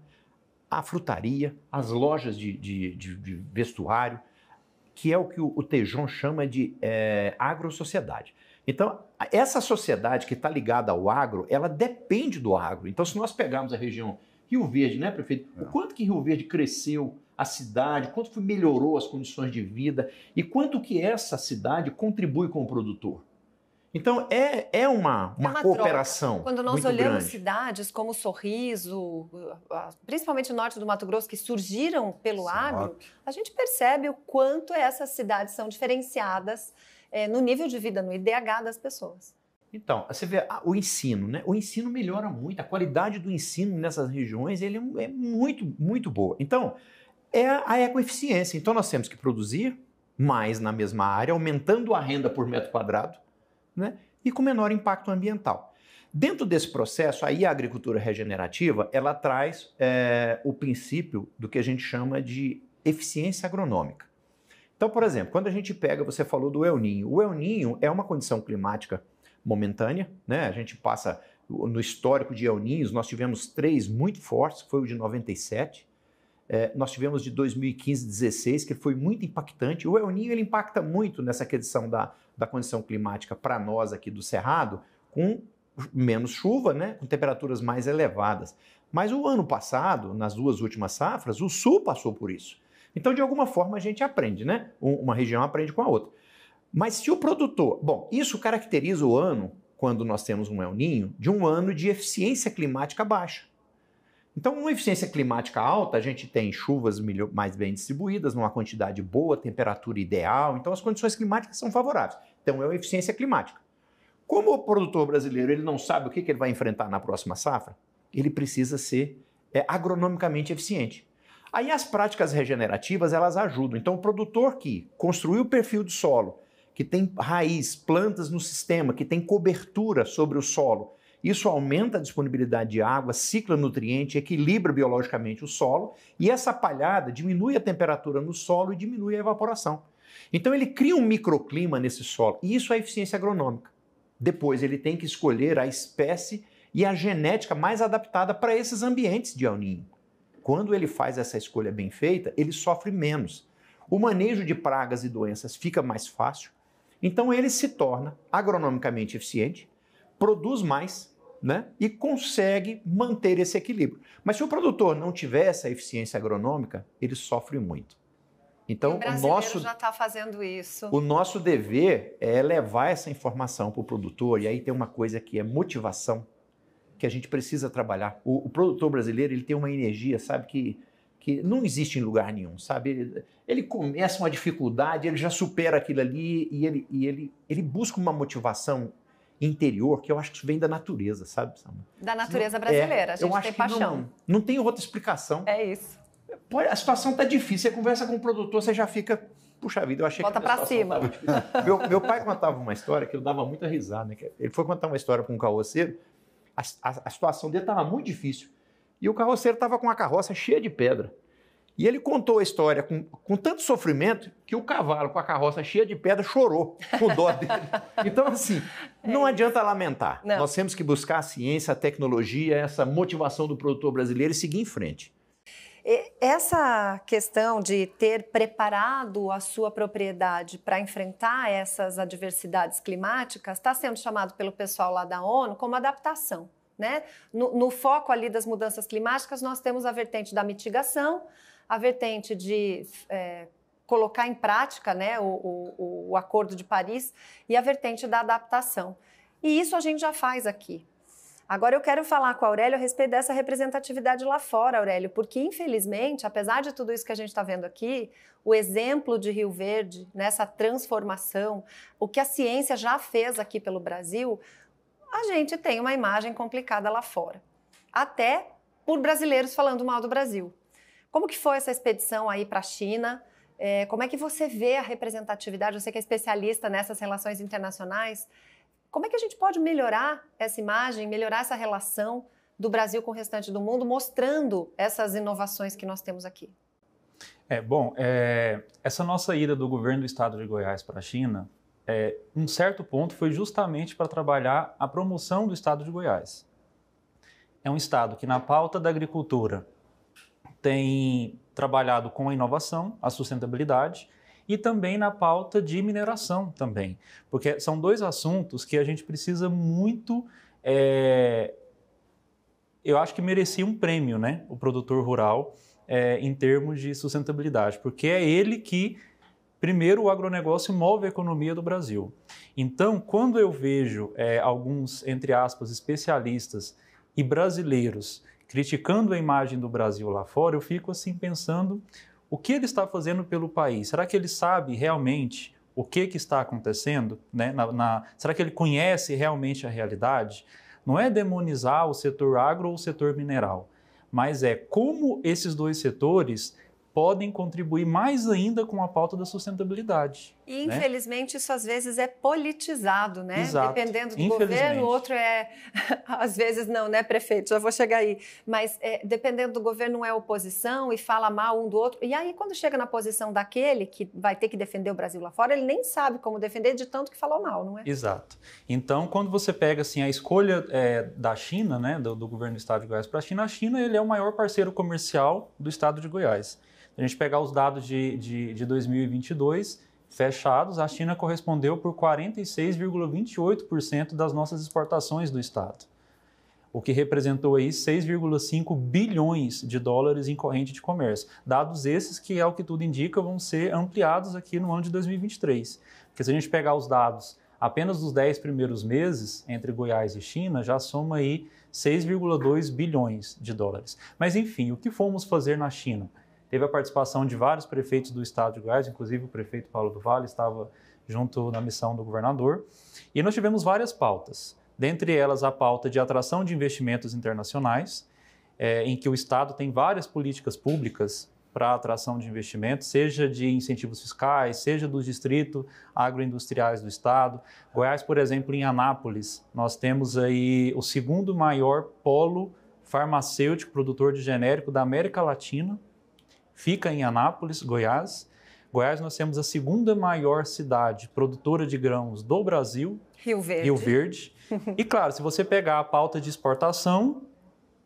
a frutaria, as lojas de, de, de, de vestuário, que é o que o, o Tejon chama de é, agrosociedade. Então, essa sociedade que está ligada ao agro, ela depende do agro. Então, se nós pegarmos a região Rio Verde, né, prefeito? É. O quanto que Rio Verde cresceu, a cidade, quanto que melhorou as condições de vida e quanto que essa cidade contribui com o produtor. Então, é, é uma, uma, é uma cooperação. Quando nós olhamos grande. cidades como Sorriso, principalmente o norte do Mato Grosso, que surgiram pelo Sim, agro, a gente percebe o quanto essas cidades são diferenciadas é, no nível de vida, no IDH das pessoas. Então, você vê ah, o ensino, né? O ensino melhora muito, a qualidade do ensino nessas regiões ele é, é muito, muito boa. Então, é a ecoeficiência. Então, nós temos que produzir mais na mesma área, aumentando a renda por metro quadrado, né? E com menor impacto ambiental. Dentro desse processo, aí a agricultura regenerativa ela traz é, o princípio do que a gente chama de eficiência agronômica. Então, por exemplo, quando a gente pega, você falou do El Ninho. O El Ninho é uma condição climática momentânea, né? A gente passa no histórico de El Ninhos, nós tivemos três muito fortes, foi o de 97, é, nós tivemos de 2015 16 que foi muito impactante. O El Ninho ele impacta muito nessa questão da, da condição climática para nós aqui do Cerrado, com menos chuva, né, com temperaturas mais elevadas. Mas o ano passado, nas duas últimas safras, o Sul passou por isso. Então, de alguma forma, a gente aprende, né? Uma região aprende com a outra. Mas se o produtor. Bom, isso caracteriza o ano, quando nós temos um El Ninho, de um ano de eficiência climática baixa. Então, uma eficiência climática alta, a gente tem chuvas mais bem distribuídas, numa quantidade boa, temperatura ideal, então as condições climáticas são favoráveis. Então, é uma eficiência climática. Como o produtor brasileiro ele não sabe o que, que ele vai enfrentar na próxima safra, ele precisa ser é, agronomicamente eficiente. Aí as práticas regenerativas elas ajudam. Então o produtor que construiu o perfil de solo, que tem raiz, plantas no sistema, que tem cobertura sobre o solo, isso aumenta a disponibilidade de água, cicla nutriente, equilibra biologicamente o solo e essa palhada diminui a temperatura no solo e diminui a evaporação. Então ele cria um microclima nesse solo e isso é eficiência agronômica. Depois ele tem que escolher a espécie e a genética mais adaptada para esses ambientes de El Ninho quando ele faz essa escolha bem feita, ele sofre menos. O manejo de pragas e doenças fica mais fácil, então ele se torna agronomicamente eficiente, produz mais né, e consegue manter esse equilíbrio. Mas se o produtor não tiver essa eficiência agronômica, ele sofre muito. Então, e o, o nosso já está fazendo isso. O nosso dever é levar essa informação para o produtor e aí tem uma coisa que é motivação que a gente precisa trabalhar. O, o, produtor brasileiro ele tem uma energia, sabe, que, que não existe em lugar nenhum, sabe? Ele, ele começa uma dificuldade, ele já supera aquilo ali e ele, e ele, ele busca uma motivação interior que eu acho que vem da natureza, sabe? Da natureza é, brasileira, é, a gente eu acho tem que paixão. Não, não tem outra explicação. É isso. A situação tá difícil, você conversa com o produtor, você já fica puxa vida, eu achei Volta que. Volta pra cima. Tava... [LAUGHS] meu, meu pai contava uma história que eu dava muita risada. Né? Ele foi contar uma história com um caoceiro a, a, situação dele estava muito difícil. E o carroceiro estava com a carroça cheia de pedra. E ele contou a história com, com tanto sofrimento que o cavalo com a carroça cheia de pedra chorou com dó dele. [LAUGHS] Então, assim, é não é. adianta lamentar. Não. Nós temos que buscar a ciência, a tecnologia, essa motivação do produtor brasileiro e seguir em frente. Essa questão de ter preparado a sua propriedade para enfrentar essas adversidades climáticas está sendo chamado pelo pessoal lá da ONU como adaptação. Né? No, no, foco ali das mudanças climáticas, nós temos a vertente da mitigação, a vertente de é, colocar em prática né, o, o, o Acordo de Paris e a vertente da adaptação. E isso a gente já faz aqui. Agora eu quero falar com a Aurélio a respeito dessa representatividade lá fora, Aurélio, porque infelizmente, apesar de tudo isso que a gente está vendo aqui, o exemplo de Rio Verde, nessa transformação, o que a ciência já fez aqui pelo Brasil, a gente tem uma imagem complicada lá fora. Até por brasileiros falando mal do Brasil. Como que foi essa expedição aí para a China? É, como é que você vê a representatividade? Você que é especialista nessas relações internacionais, como é que a gente pode melhorar essa imagem, melhorar essa relação do Brasil com o restante do mundo, mostrando essas inovações que nós temos aqui? É, bom, é, essa nossa ida do governo do estado de Goiás para a China, é, um certo ponto foi justamente para trabalhar a promoção do estado de Goiás. É um estado que, na pauta da agricultura, tem trabalhado com a inovação, a sustentabilidade e também na pauta de mineração também, porque são dois assuntos que a gente precisa muito é, eu acho que merecia um prêmio, né? O produtor rural é, em termos de sustentabilidade, porque é ele que primeiro o agronegócio move a economia do Brasil. Então, quando eu vejo é, alguns entre aspas especialistas e brasileiros criticando a imagem do Brasil lá fora, eu fico assim pensando o que ele está fazendo pelo país? Será que ele sabe realmente o que, que está acontecendo? Né? Na, na, será que ele conhece realmente a realidade? Não é demonizar o setor agro ou o setor mineral, mas é como esses dois setores podem contribuir mais ainda com a pauta da sustentabilidade. E, né? infelizmente, isso às vezes é politizado, né? Exato. Dependendo do governo, O outro é. [LAUGHS] às vezes não, né, prefeito? Já vou chegar aí. Mas é, dependendo do governo, é oposição e fala mal um do outro. E aí, quando chega na posição daquele que vai ter que defender o Brasil lá fora, ele nem sabe como defender de tanto que falou mal, não é? Exato. Então, quando você pega assim, a escolha é, da China, né, do, do governo do estado de Goiás para a China, a China ele é o maior parceiro comercial do estado de Goiás a gente pegar os dados de, de, de 2022 fechados, a China correspondeu por 46,28% das nossas exportações do Estado, o que representou aí 6,5 bilhões de dólares em corrente de comércio. Dados esses que, é o que tudo indica, vão ser ampliados aqui no ano de 2023. Porque se a gente pegar os dados apenas dos 10 primeiros meses entre Goiás e China, já soma aí 6,2 bilhões de dólares. Mas enfim, o que fomos fazer na China? Teve a participação de vários prefeitos do estado de Goiás, inclusive o prefeito Paulo do Vale estava junto na missão do governador. E nós tivemos várias pautas, dentre elas a pauta de atração de investimentos internacionais, é, em que o Estado tem várias políticas públicas para atração de investimentos, seja de incentivos fiscais, seja dos distritos agroindustriais do Estado. Goiás, por exemplo, em Anápolis, nós temos aí o segundo maior polo farmacêutico produtor de genérico da América Latina fica em Anápolis, Goiás. Goiás, nós temos a segunda maior cidade produtora de grãos do Brasil. Rio Verde. Rio Verde. [LAUGHS] E claro, se você pegar a pauta de exportação,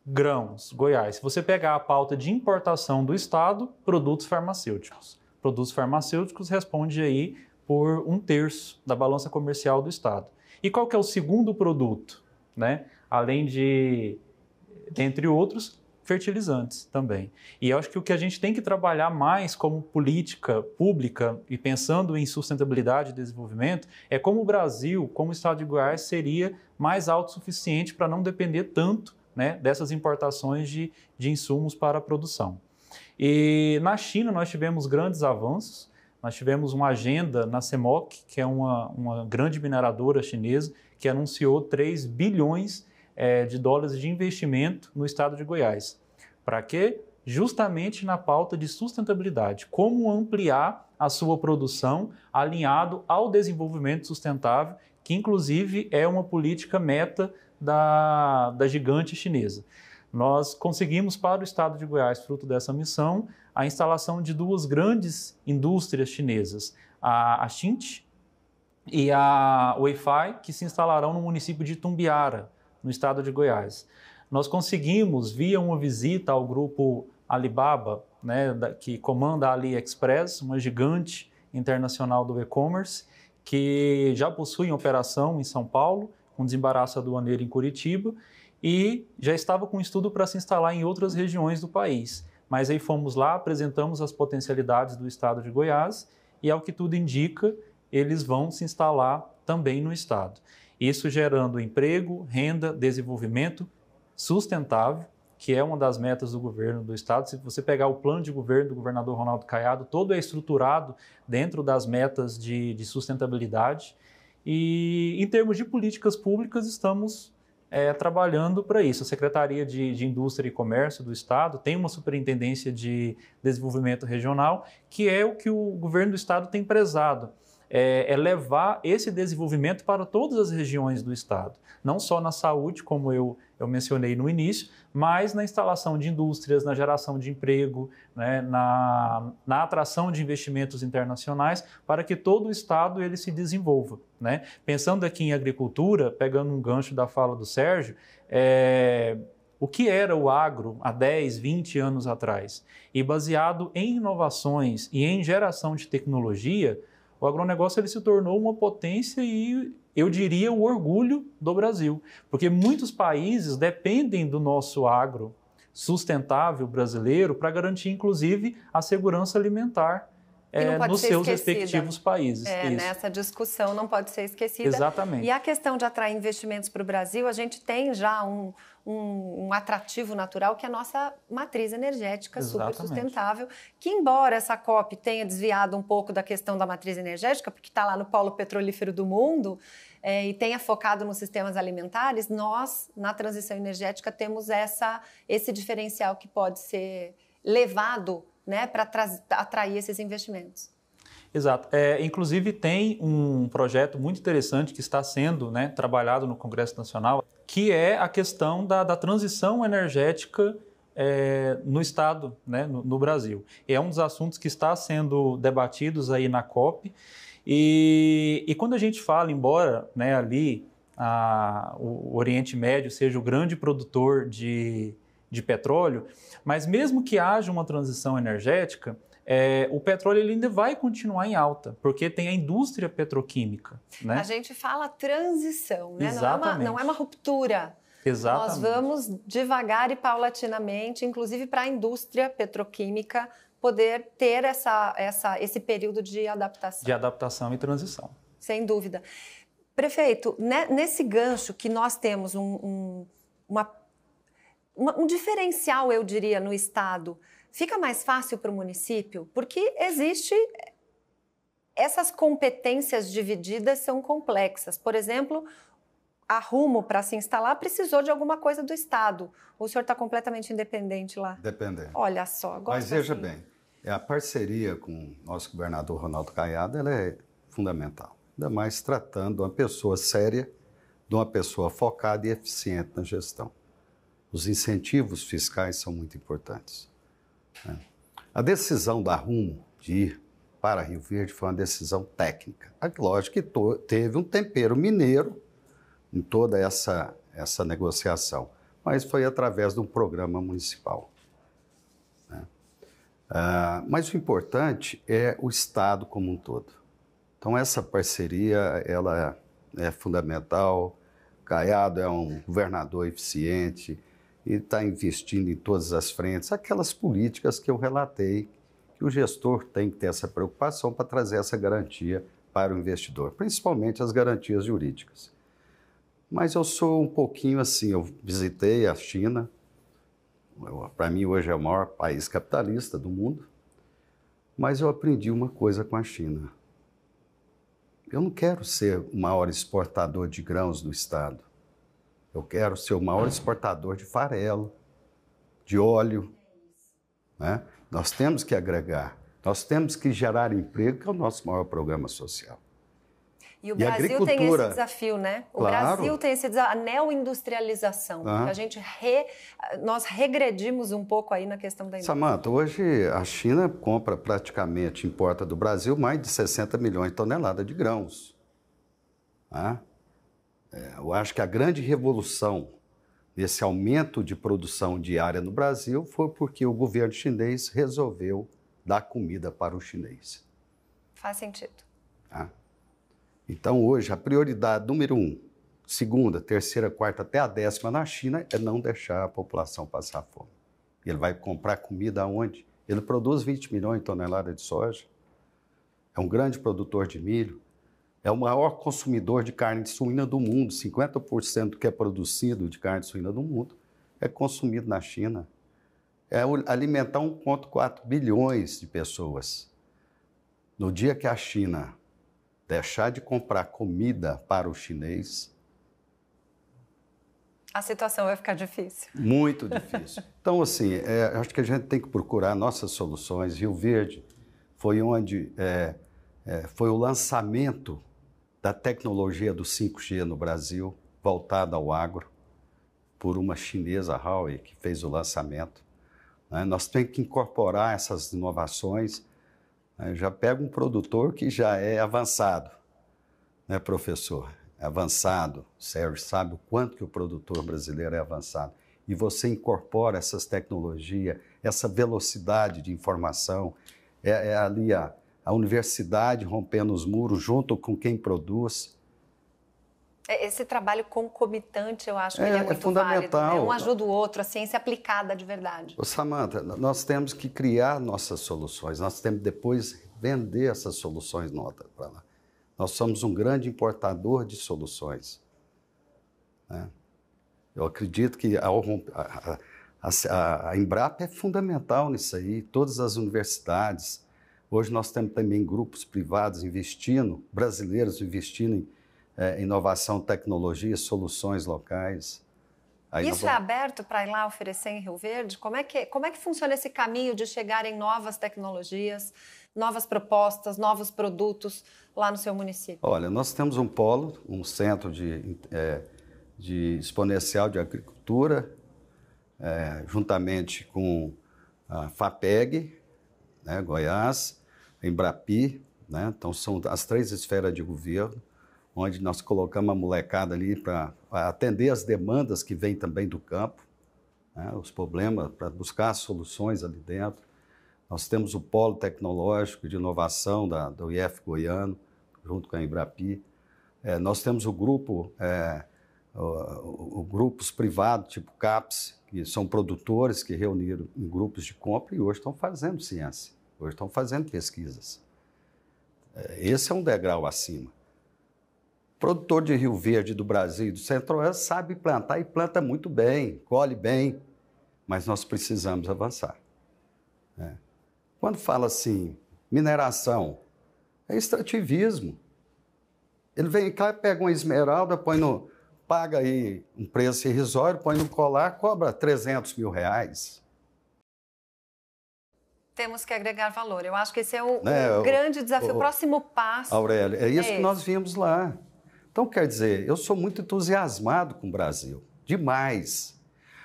grãos, Goiás. Se você pegar a pauta de importação do estado, produtos farmacêuticos. Produtos farmacêuticos responde aí por um terço da balança comercial do estado. E qual que é o segundo produto, né? Além de, entre outros, fertilizantes também. E eu acho que o que a gente tem que trabalhar mais como política pública e pensando em sustentabilidade e desenvolvimento é como o Brasil, como o estado de Goiás, seria mais autossuficiente para não depender tanto né, dessas importações de, de insumos para a produção. E na China nós tivemos grandes avanços. Nós tivemos uma agenda na CEMOC, que é uma, uma grande mineradora chinesa, que anunciou 3 bilhões é, de dólares de investimento no estado de Goiás. Para quê? Justamente na pauta de sustentabilidade. Como ampliar a sua produção alinhado ao desenvolvimento sustentável, que inclusive é uma política meta da, da gigante chinesa. Nós conseguimos para o estado de Goiás, fruto dessa missão, a instalação de duas grandes indústrias chinesas, a, a e a Weifai, que se instalarão no município de Tumbiara, no estado de Goiás. Nós conseguimos, via uma visita ao grupo Alibaba, né, que comanda a AliExpress, uma gigante internacional do e-commerce, que já possui operação em São Paulo, com um desembaraço aduaneiro em Curitiba, e já estava com estudo para se instalar em outras regiões do país. Mas aí fomos lá, apresentamos as potencialidades do estado de Goiás e, ao que tudo indica, eles vão se instalar também no estado. Isso gerando emprego, renda, desenvolvimento sustentável, que é uma das metas do governo do estado. Se você pegar o plano de governo do governador Ronaldo Caiado, todo é estruturado dentro das metas de, de sustentabilidade. E em termos de políticas públicas, estamos é, trabalhando para isso. A Secretaria de, de, Indústria e Comércio do Estado tem uma superintendência de desenvolvimento regional, que é o que o governo do Estado tem prezado é, é, levar esse desenvolvimento para todas as regiões do Estado, não só na saúde, como eu, eu mencionei no início, mas na instalação de indústrias, na geração de emprego, né, na, na atração de investimentos internacionais, para que todo o Estado ele se desenvolva. Né? Pensando aqui em agricultura, pegando um gancho da fala do Sérgio, é, o que era o agro há 10, 20 anos atrás. E baseado em inovações e em geração de tecnologia, o agronegócio ele se tornou uma potência e eu diria o orgulho do Brasil, porque muitos países dependem do nosso agro sustentável brasileiro para garantir inclusive a segurança alimentar é, nos seus esquecida. respectivos países. É, nessa né, discussão não pode ser esquecida. Exatamente. E a questão de atrair investimentos para o Brasil, a gente tem já um, um, um, atrativo natural que é a nossa matriz energética Exatamente. super sustentável, que embora essa COP tenha desviado um pouco da questão da matriz energética, porque está lá no polo petrolífero do mundo, é, e tenha focado nos sistemas alimentares, nós, na transição energética, temos essa, esse diferencial que pode ser levado né, para atrair esses investimentos. Exato. É, inclusive, tem um projeto muito interessante que está sendo né, trabalhado no Congresso Nacional, que é a questão da, da transição energética é, no Estado, né, no, no, Brasil. É um dos assuntos que está sendo debatidos aí na COP. E, e quando a gente fala, embora né, ali a, o Oriente Médio seja o grande produtor de, de petróleo, mas mesmo que haja uma transição energética, é, o petróleo ainda vai continuar em alta, porque tem a indústria petroquímica. Né? A gente fala transição, né? Não, é uma, não é uma ruptura. Exatamente. Nós vamos devagar e paulatinamente, inclusive para a indústria petroquímica poder ter essa, essa, esse período de adaptação. De adaptação e transição. Sem dúvida. Prefeito, né, nesse gancho que nós temos um, um, uma um diferencial, eu diria, no Estado. Fica mais fácil para o município? Porque existe. Eh, essas competências divididas são complexas. Por exemplo, arrumo para se instalar precisou de alguma coisa do Estado. O senhor está completamente independente lá? Independente. Olha só, Mas veja assim. bem, é a parceria com o nosso governador Ronaldo Caiado ela é fundamental. Ainda mais tratando uma pessoa séria, de uma pessoa focada e eficiente na gestão. Os incentivos fiscais são muito importantes. Né? A decisão da Rumo de ir para Rio Verde foi uma decisão técnica. Lógico que teve um tempero mineiro em toda essa, essa negociação, mas foi através de um programa municipal. Né? Ah, mas o importante é o Estado como um todo. Então, essa parceria ela é fundamental. Caiado é um governador eficiente, e está investindo em todas as frentes, aquelas políticas que eu relatei, que o gestor tem que ter essa preocupação para trazer essa garantia para o investidor, principalmente as garantias jurídicas. Mas eu sou um pouquinho assim, eu visitei a China, para mim hoje é o maior país capitalista do mundo, mas eu aprendi uma coisa com a China. Eu não quero ser o maior exportador de grãos do Estado. Eu quero ser o maior exportador de farelo, de óleo. Né? Nós temos que agregar, nós temos que gerar emprego, que é o nosso maior programa social. E o e Brasil tem esse desafio, né? O claro. Brasil tem esse desafio, a neoindustrialização. Ah. A gente re, nós regredimos um pouco aí na questão da indústria. Samanta, hoje a China compra praticamente, importa do Brasil mais de 60 milhões de toneladas de grãos. Ah. É, eu acho que a grande revolução desse aumento de produção diária no Brasil foi porque o governo chinês resolveu dar comida para o chinês. Faz sentido. Tá? Então, hoje, a prioridade número um, segunda, terceira, quarta, até a décima na China é não deixar a população passar fome. Ele vai comprar comida aonde? Ele produz 20 milhões de toneladas de soja, é um grande produtor de milho, é o maior consumidor de carne de suína do mundo. 50% do que é produzido de carne de suína do mundo é consumido na China. É alimentar 1,4 bilhões de pessoas. No dia que a China deixar de comprar comida para o chinês. A situação vai ficar difícil. Muito [LAUGHS] difícil. Então, assim, é, acho que a gente tem que procurar nossas soluções. Rio Verde foi onde é, é, foi o lançamento da tecnologia do 5G no Brasil, voltada ao agro, por uma chinesa, Huawei, que fez o lançamento. Né? Nós temos que incorporar essas inovações. Né? Já pega um produtor que já é avançado, né, professor? É avançado, Sérgio sabe o quanto que o produtor brasileiro é avançado. E você incorpora essas tecnologias, essa velocidade de informação, é, é ali a, a universidade rompendo os muros junto com quem produz. É, esse trabalho concomitante, eu acho que é, ele é, é, é muito é fundamental. Válido, né? Um ajuda o outro, a ciência aplicada de verdade. Ô, Samantha, nós temos que criar nossas soluções, nós temos depois vender essas soluções nota para lá. Nós somos um grande importador de soluções. Né? Eu acredito que a, a, a, a Embrapa é fundamental nisso aí, todas as universidades, Hoje nós temos também grupos privados investindo, brasileiros investindo em é, inovação, tecnologia, soluções locais. Aí Isso é aberto para ir lá oferecer em Rio Verde? Como é, que, como é que funciona esse caminho de chegar em novas tecnologias, novas propostas, novos produtos lá no seu município? Olha, nós temos um polo, um centro de, é, de exponencial de agricultura, é, juntamente com a FAPEG, né, Goiás, Embrapi, né? então são as três esferas de governo, onde nós colocamos a molecada ali para atender as demandas que vêm também do campo, né? os problemas, para buscar soluções ali dentro. Nós temos o polo tecnológico de inovação da, do IF Goiano, junto com a Embrapi. É, nós temos o grupo, é, o, o grupos privados, tipo CAPS, que são produtores que reuniram em grupos de compra e hoje estão fazendo ciência. Hoje estão fazendo pesquisas. É, esse é um degrau acima. O produtor de Rio Verde, do Brasil e do Centro-Oeste sabe plantar e planta muito bem, colhe bem, mas nós precisamos avançar. É. Quando fala assim, mineração, é extrativismo. Ele vem cá, pega uma esmeralda, põe no, paga aí um preço irrisório, põe no colar, cobra 300 mil reais temos que agregar valor. Eu acho que esse é o, né? grande desafio, o, o próximo passo. Aurélio, é isso é que nós vimos lá. Então, quer dizer, eu sou muito entusiasmado com o Brasil, demais.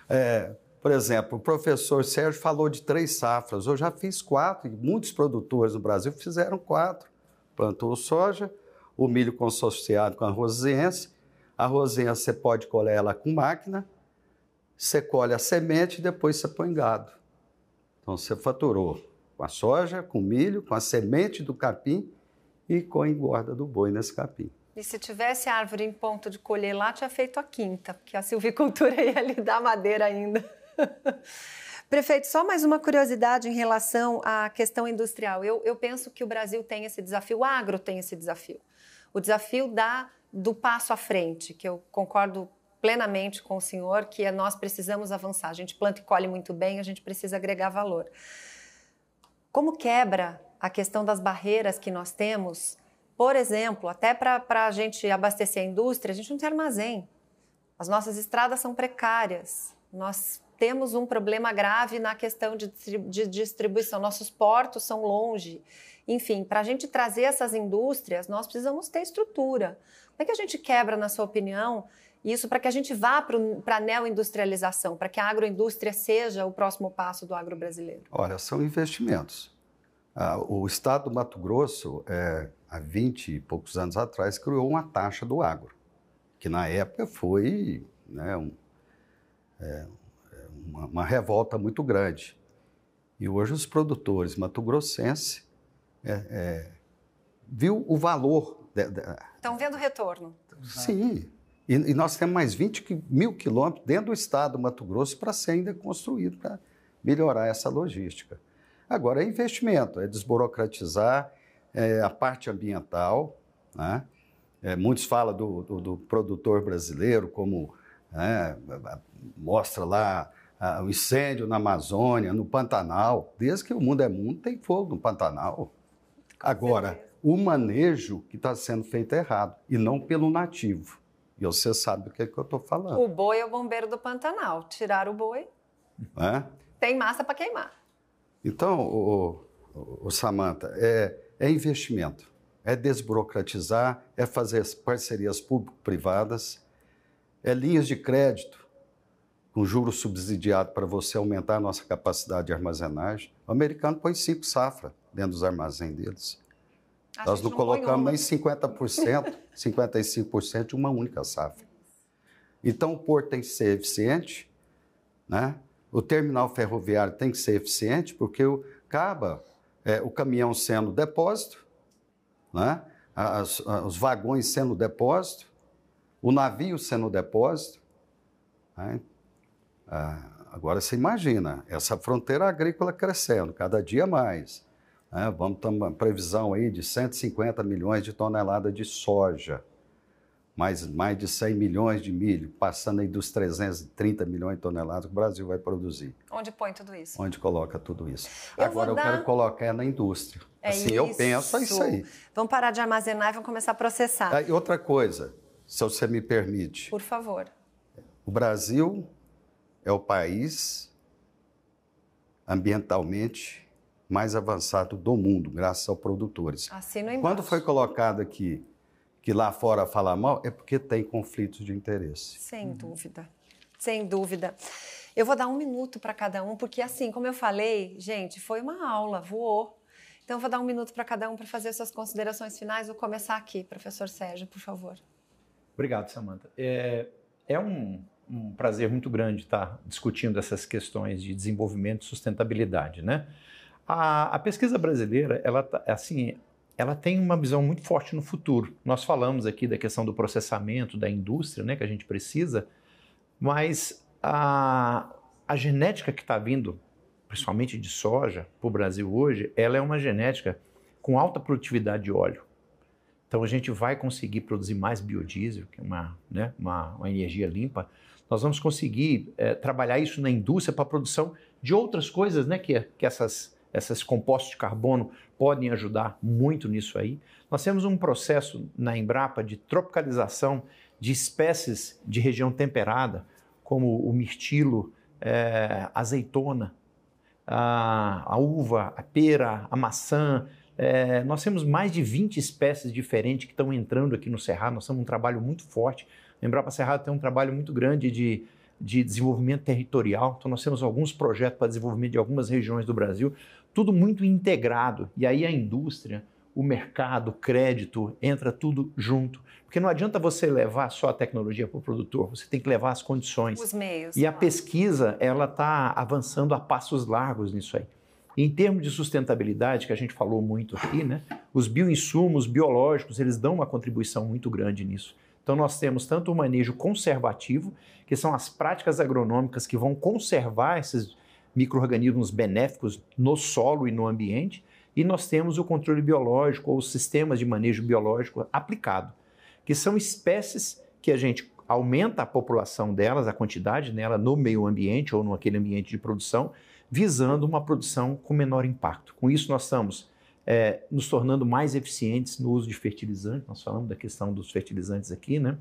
É, por exemplo, o professor Sérgio falou de três safras, eu já fiz quatro, e muitos produtores no Brasil fizeram quatro. Plantou soja, o milho consorciado com a rosiense, a rosiense você pode colher ela com máquina, você colhe a semente e depois você põe gado. Então você faturou com a soja, com o milho, com a semente do capim e com a engorda do boi nesse capim. E se tivesse árvore em ponto de colher lá, tinha feito a quinta, porque a silvicultura [LAUGHS] ia lhe dar madeira ainda. [LAUGHS] Prefeito, só mais uma curiosidade em relação à questão industrial. Eu, eu, penso que o Brasil tem esse desafio, o agro tem esse desafio. O desafio da, do passo à frente, que eu concordo plenamente com o senhor, que é nós precisamos avançar. A gente planta e colhe muito bem, a gente precisa agregar valor. Como quebra a questão das barreiras que nós temos? Por exemplo, até para a gente abastecer a indústria, a gente não tem armazém. As nossas estradas são precárias. Nós temos um problema grave na questão de, de distribuição. Nossos portos são longe. Enfim, para a gente trazer essas indústrias, nós precisamos ter estrutura. Como é que a gente quebra, na sua opinião, isso para que a gente vá para a neoindustrialização, para que a agroindústria seja o próximo passo do agro brasileiro? Olha, são investimentos. Ah, o Estado do Mato Grosso, é, há 20 e poucos anos atrás, criou uma taxa do agro, que na época foi né, um, é, uma, uma revolta muito grande. E hoje os produtores mato-grossenses é, é, viu o valor. De, de... Estão vendo o retorno. Sim, e, e nós temos mais 20 mil quilômetros dentro do estado do Mato Grosso para ser ainda construído, para melhorar essa logística. Agora, é investimento, é desburocratizar é, a parte ambiental. Né? É, muitos falam do, do, do, produtor brasileiro, como né, mostra lá o incêndio na Amazônia, no Pantanal. Desde que o mundo é mundo, tem fogo no Pantanal. Agora, o manejo que está sendo feito é errado, e não pelo nativo. E você sabe o que, é que eu estou falando. O boi é o bombeiro do Pantanal. Tirar o boi. É? Tem massa para queimar. Então, o, o, o Samanta, é, é investimento, é desburocratizar, é fazer parcerias público-privadas, é linhas de crédito com juros subsidiados para você aumentar a nossa capacidade de armazenagem. O americano põe cinco safra dentro dos armazéns deles. A Nós não colocamos nem 50%, 55% [LAUGHS] de uma única safra. Então, o porto tem que ser eficiente, né? o terminal ferroviário tem que ser eficiente, porque o, acaba é, o caminhão sendo depósito, né? As, os vagões sendo depósito, o navio sendo depósito. Né? Ah, agora você imagina essa fronteira agrícola crescendo cada dia mais. É, vamos ter uma previsão aí de 150 milhões de toneladas de soja, mais, mais de 100 milhões de milho, passando aí dos 330 milhões de toneladas que o Brasil vai produzir. Onde põe tudo isso? Onde coloca tudo isso. Eu Agora dar... eu quero colocar é na indústria. É assim, isso. eu penso, é isso aí. Vamos parar de armazenar e vamos começar a processar. e outra coisa, se você me permite. Por favor. O Brasil é o país ambientalmente mais avançado do mundo, graças aos produtores. Assim não Quando foi colocado aqui que lá fora falar mal, é porque tem conflitos de interesse. Sem uhum. dúvida, sem dúvida. Eu vou dar um minuto para cada um, porque assim, como eu falei, gente, foi uma aula, voou. Então, eu vou dar um minuto para cada um para fazer suas considerações finais. Vou começar aqui, professor Sérgio, por favor. Obrigado, Samanta. É, é um, um prazer muito grande estar discutindo essas questões de desenvolvimento e sustentabilidade, né? A, a pesquisa brasileira, ela tá, assim, ela tem uma visão muito forte no futuro. Nós falamos aqui da questão do processamento da indústria, né, que a gente precisa, mas a, a genética que está vindo, principalmente de soja, para o Brasil hoje, ela é uma genética com alta produtividade de óleo. Então a gente vai conseguir produzir mais biodiesel, que é uma, né, uma, uma energia limpa. Nós vamos conseguir é, trabalhar isso na indústria para a produção de outras coisas né, que, que essas esses compostos de carbono podem ajudar muito nisso aí. Nós temos um processo na Embrapa de tropicalização de espécies de região temperada, como o mirtilo, é, azeitona, a, a, uva, a pera, a maçã. É, nós temos mais de 20 espécies diferentes que estão entrando aqui no Cerrado. Nós temos um trabalho muito forte. Embrapa Cerrado tem um trabalho muito grande de de desenvolvimento territorial. Então, nós temos alguns projetos para desenvolvimento de algumas regiões do Brasil tudo muito integrado. E aí a indústria, o mercado, o crédito, entra tudo junto. Porque não adianta você levar só a tecnologia para o produtor, você tem que levar as condições. Os meios. E a pesquisa, ela está avançando a passos largos nisso aí. Em termos de sustentabilidade, que a gente falou muito aqui, né? os bioinsumos biológicos, eles dão uma contribuição muito grande nisso. Então, nós temos tanto o manejo conservativo, que são as práticas agronômicas que vão conservar esses micro-organismos benéficos no solo e no ambiente, e nós temos o controle biológico ou os sistemas de manejo biológico aplicado, que são espécies que a gente aumenta a população delas, a quantidade nela no meio ambiente ou naquele ambiente de produção, visando uma produção com menor impacto. Com isso, nós estamos é, nos tornando mais eficientes no uso de fertilizantes, nós falamos da questão dos fertilizantes aqui, né?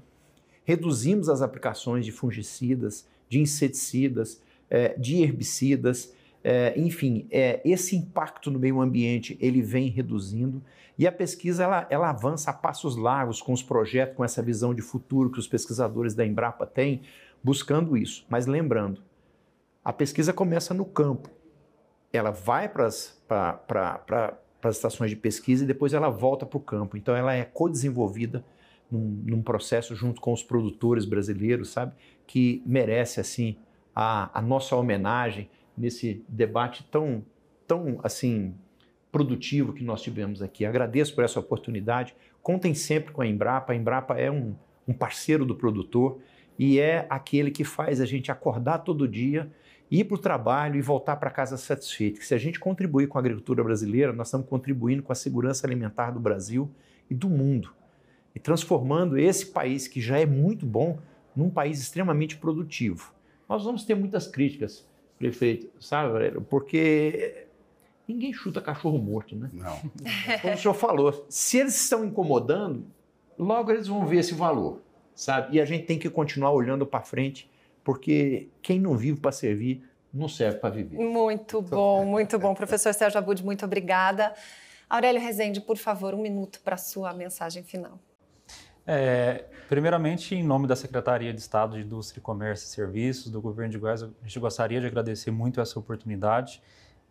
Reduzimos as aplicações de fungicidas, de inseticidas, é, de herbicidas, é, enfim, é, esse impacto no meio ambiente ele vem reduzindo e a pesquisa ela, ela avança a passos largos com os projetos, com essa visão de futuro que os pesquisadores da Embrapa têm, buscando isso. Mas lembrando, a pesquisa começa no campo, ela vai para as estações de pesquisa e depois ela volta para o campo. Então ela é co num, num processo junto com os produtores brasileiros, sabe, que merece assim a, a nossa homenagem nesse debate tão, tão assim produtivo que nós tivemos aqui. Agradeço por essa oportunidade. Contem sempre com a Embrapa. A Embrapa é um, um parceiro do produtor e é aquele que faz a gente acordar todo dia, ir para o trabalho e voltar para casa satisfeito. Se a gente contribuir com a agricultura brasileira, nós estamos contribuindo com a segurança alimentar do Brasil e do mundo e transformando esse país que já é muito bom num país extremamente produtivo. Nós vamos ter muitas críticas, prefeito, sabe, Valério? Porque ninguém chuta cachorro morto, né? Não. [LAUGHS] Como o senhor falou, se eles estão incomodando, logo eles vão ver esse valor, sabe? E a gente tem que continuar olhando para frente, porque quem não vive para servir não serve para viver. Muito então, bom, [LAUGHS] muito bom. Professor Sérgio Abud, muito obrigada. Aurélio Rezende, por favor, um minuto para sua mensagem final. É, primeiramente, em nome da Secretaria de Estado de Indústria, Comércio e Serviços do Governo de Goiás, a gente gostaria de agradecer muito essa oportunidade.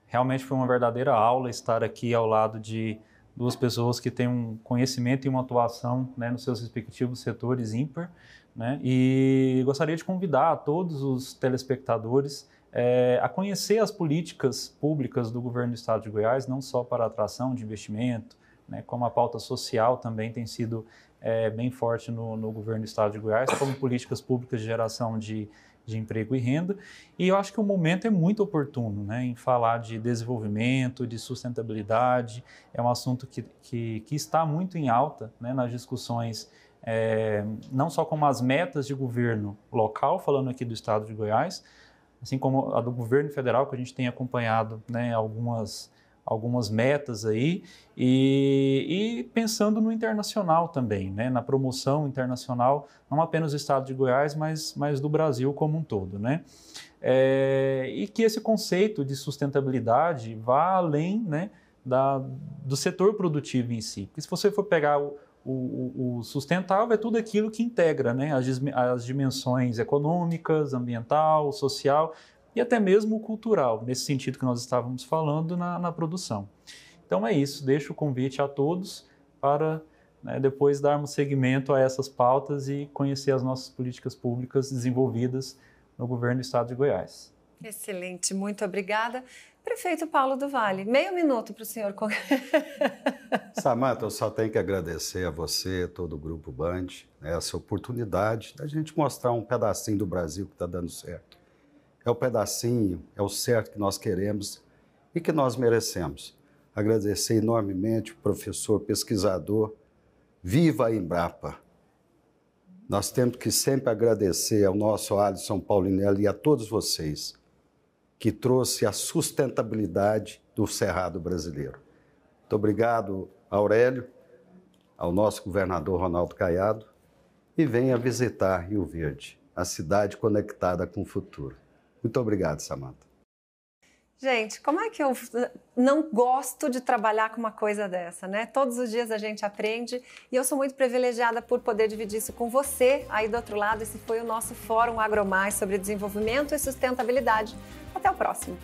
Realmente foi uma verdadeira aula estar aqui ao lado de duas pessoas que têm um conhecimento e uma atuação né, nos seus respectivos setores ímpar. Né? E gostaria de convidar a todos os telespectadores é, a conhecer as políticas públicas do Governo do Estado de Goiás, não só para atração de investimento, né, como a pauta social também tem sido é, bem forte no, no, governo do estado de Goiás, como políticas públicas de geração de, de emprego e renda. E eu acho que o momento é muito oportuno né, em falar de desenvolvimento, de sustentabilidade. É um assunto que, que, que está muito em alta né, nas discussões, é, não só como as metas de governo local, falando aqui do estado de Goiás, assim como a do governo federal, que a gente tem acompanhado né, algumas algumas metas aí e, e, pensando no internacional também, né? na promoção internacional, não apenas do estado de Goiás, mas, mas do Brasil como um todo. Né? É, e que esse conceito de sustentabilidade vá além né, da, do setor produtivo em si. Porque se você for pegar o, o, o sustentável, é tudo aquilo que integra né, as, as dimensões econômicas, ambiental, social, e até mesmo cultural, nesse sentido que nós estávamos falando na, na produção. Então é isso, deixo o convite a todos para né, depois darmos seguimento a essas pautas e conhecer as nossas políticas públicas desenvolvidas no governo do estado de Goiás. Excelente, muito obrigada. Prefeito Paulo do Vale, meio minuto para o senhor. [LAUGHS] Samata, eu só tenho que agradecer a você, todo o Grupo Band, né, essa oportunidade da gente mostrar um pedacinho do Brasil que está dando certo é o pedacinho, é o certo que nós queremos e que nós merecemos. Agradecer enormemente o professor pesquisador. Viva a Embrapa! Nós temos que sempre agradecer ao nosso Alisson Paulinelli e a todos vocês que trouxe a sustentabilidade do Cerrado brasileiro. Muito obrigado, Aurélio, ao nosso governador Ronaldo Caiado, e venha visitar Rio Verde, a cidade conectada com o futuro. Muito obrigado, Samantha. Gente, como é que eu não gosto de trabalhar com uma coisa dessa, né? Todos os dias a gente aprende e eu sou muito privilegiada por poder dividir isso com você. Aí do outro lado, esse foi o nosso Fórum AgroMais sobre desenvolvimento e sustentabilidade. Até o próximo.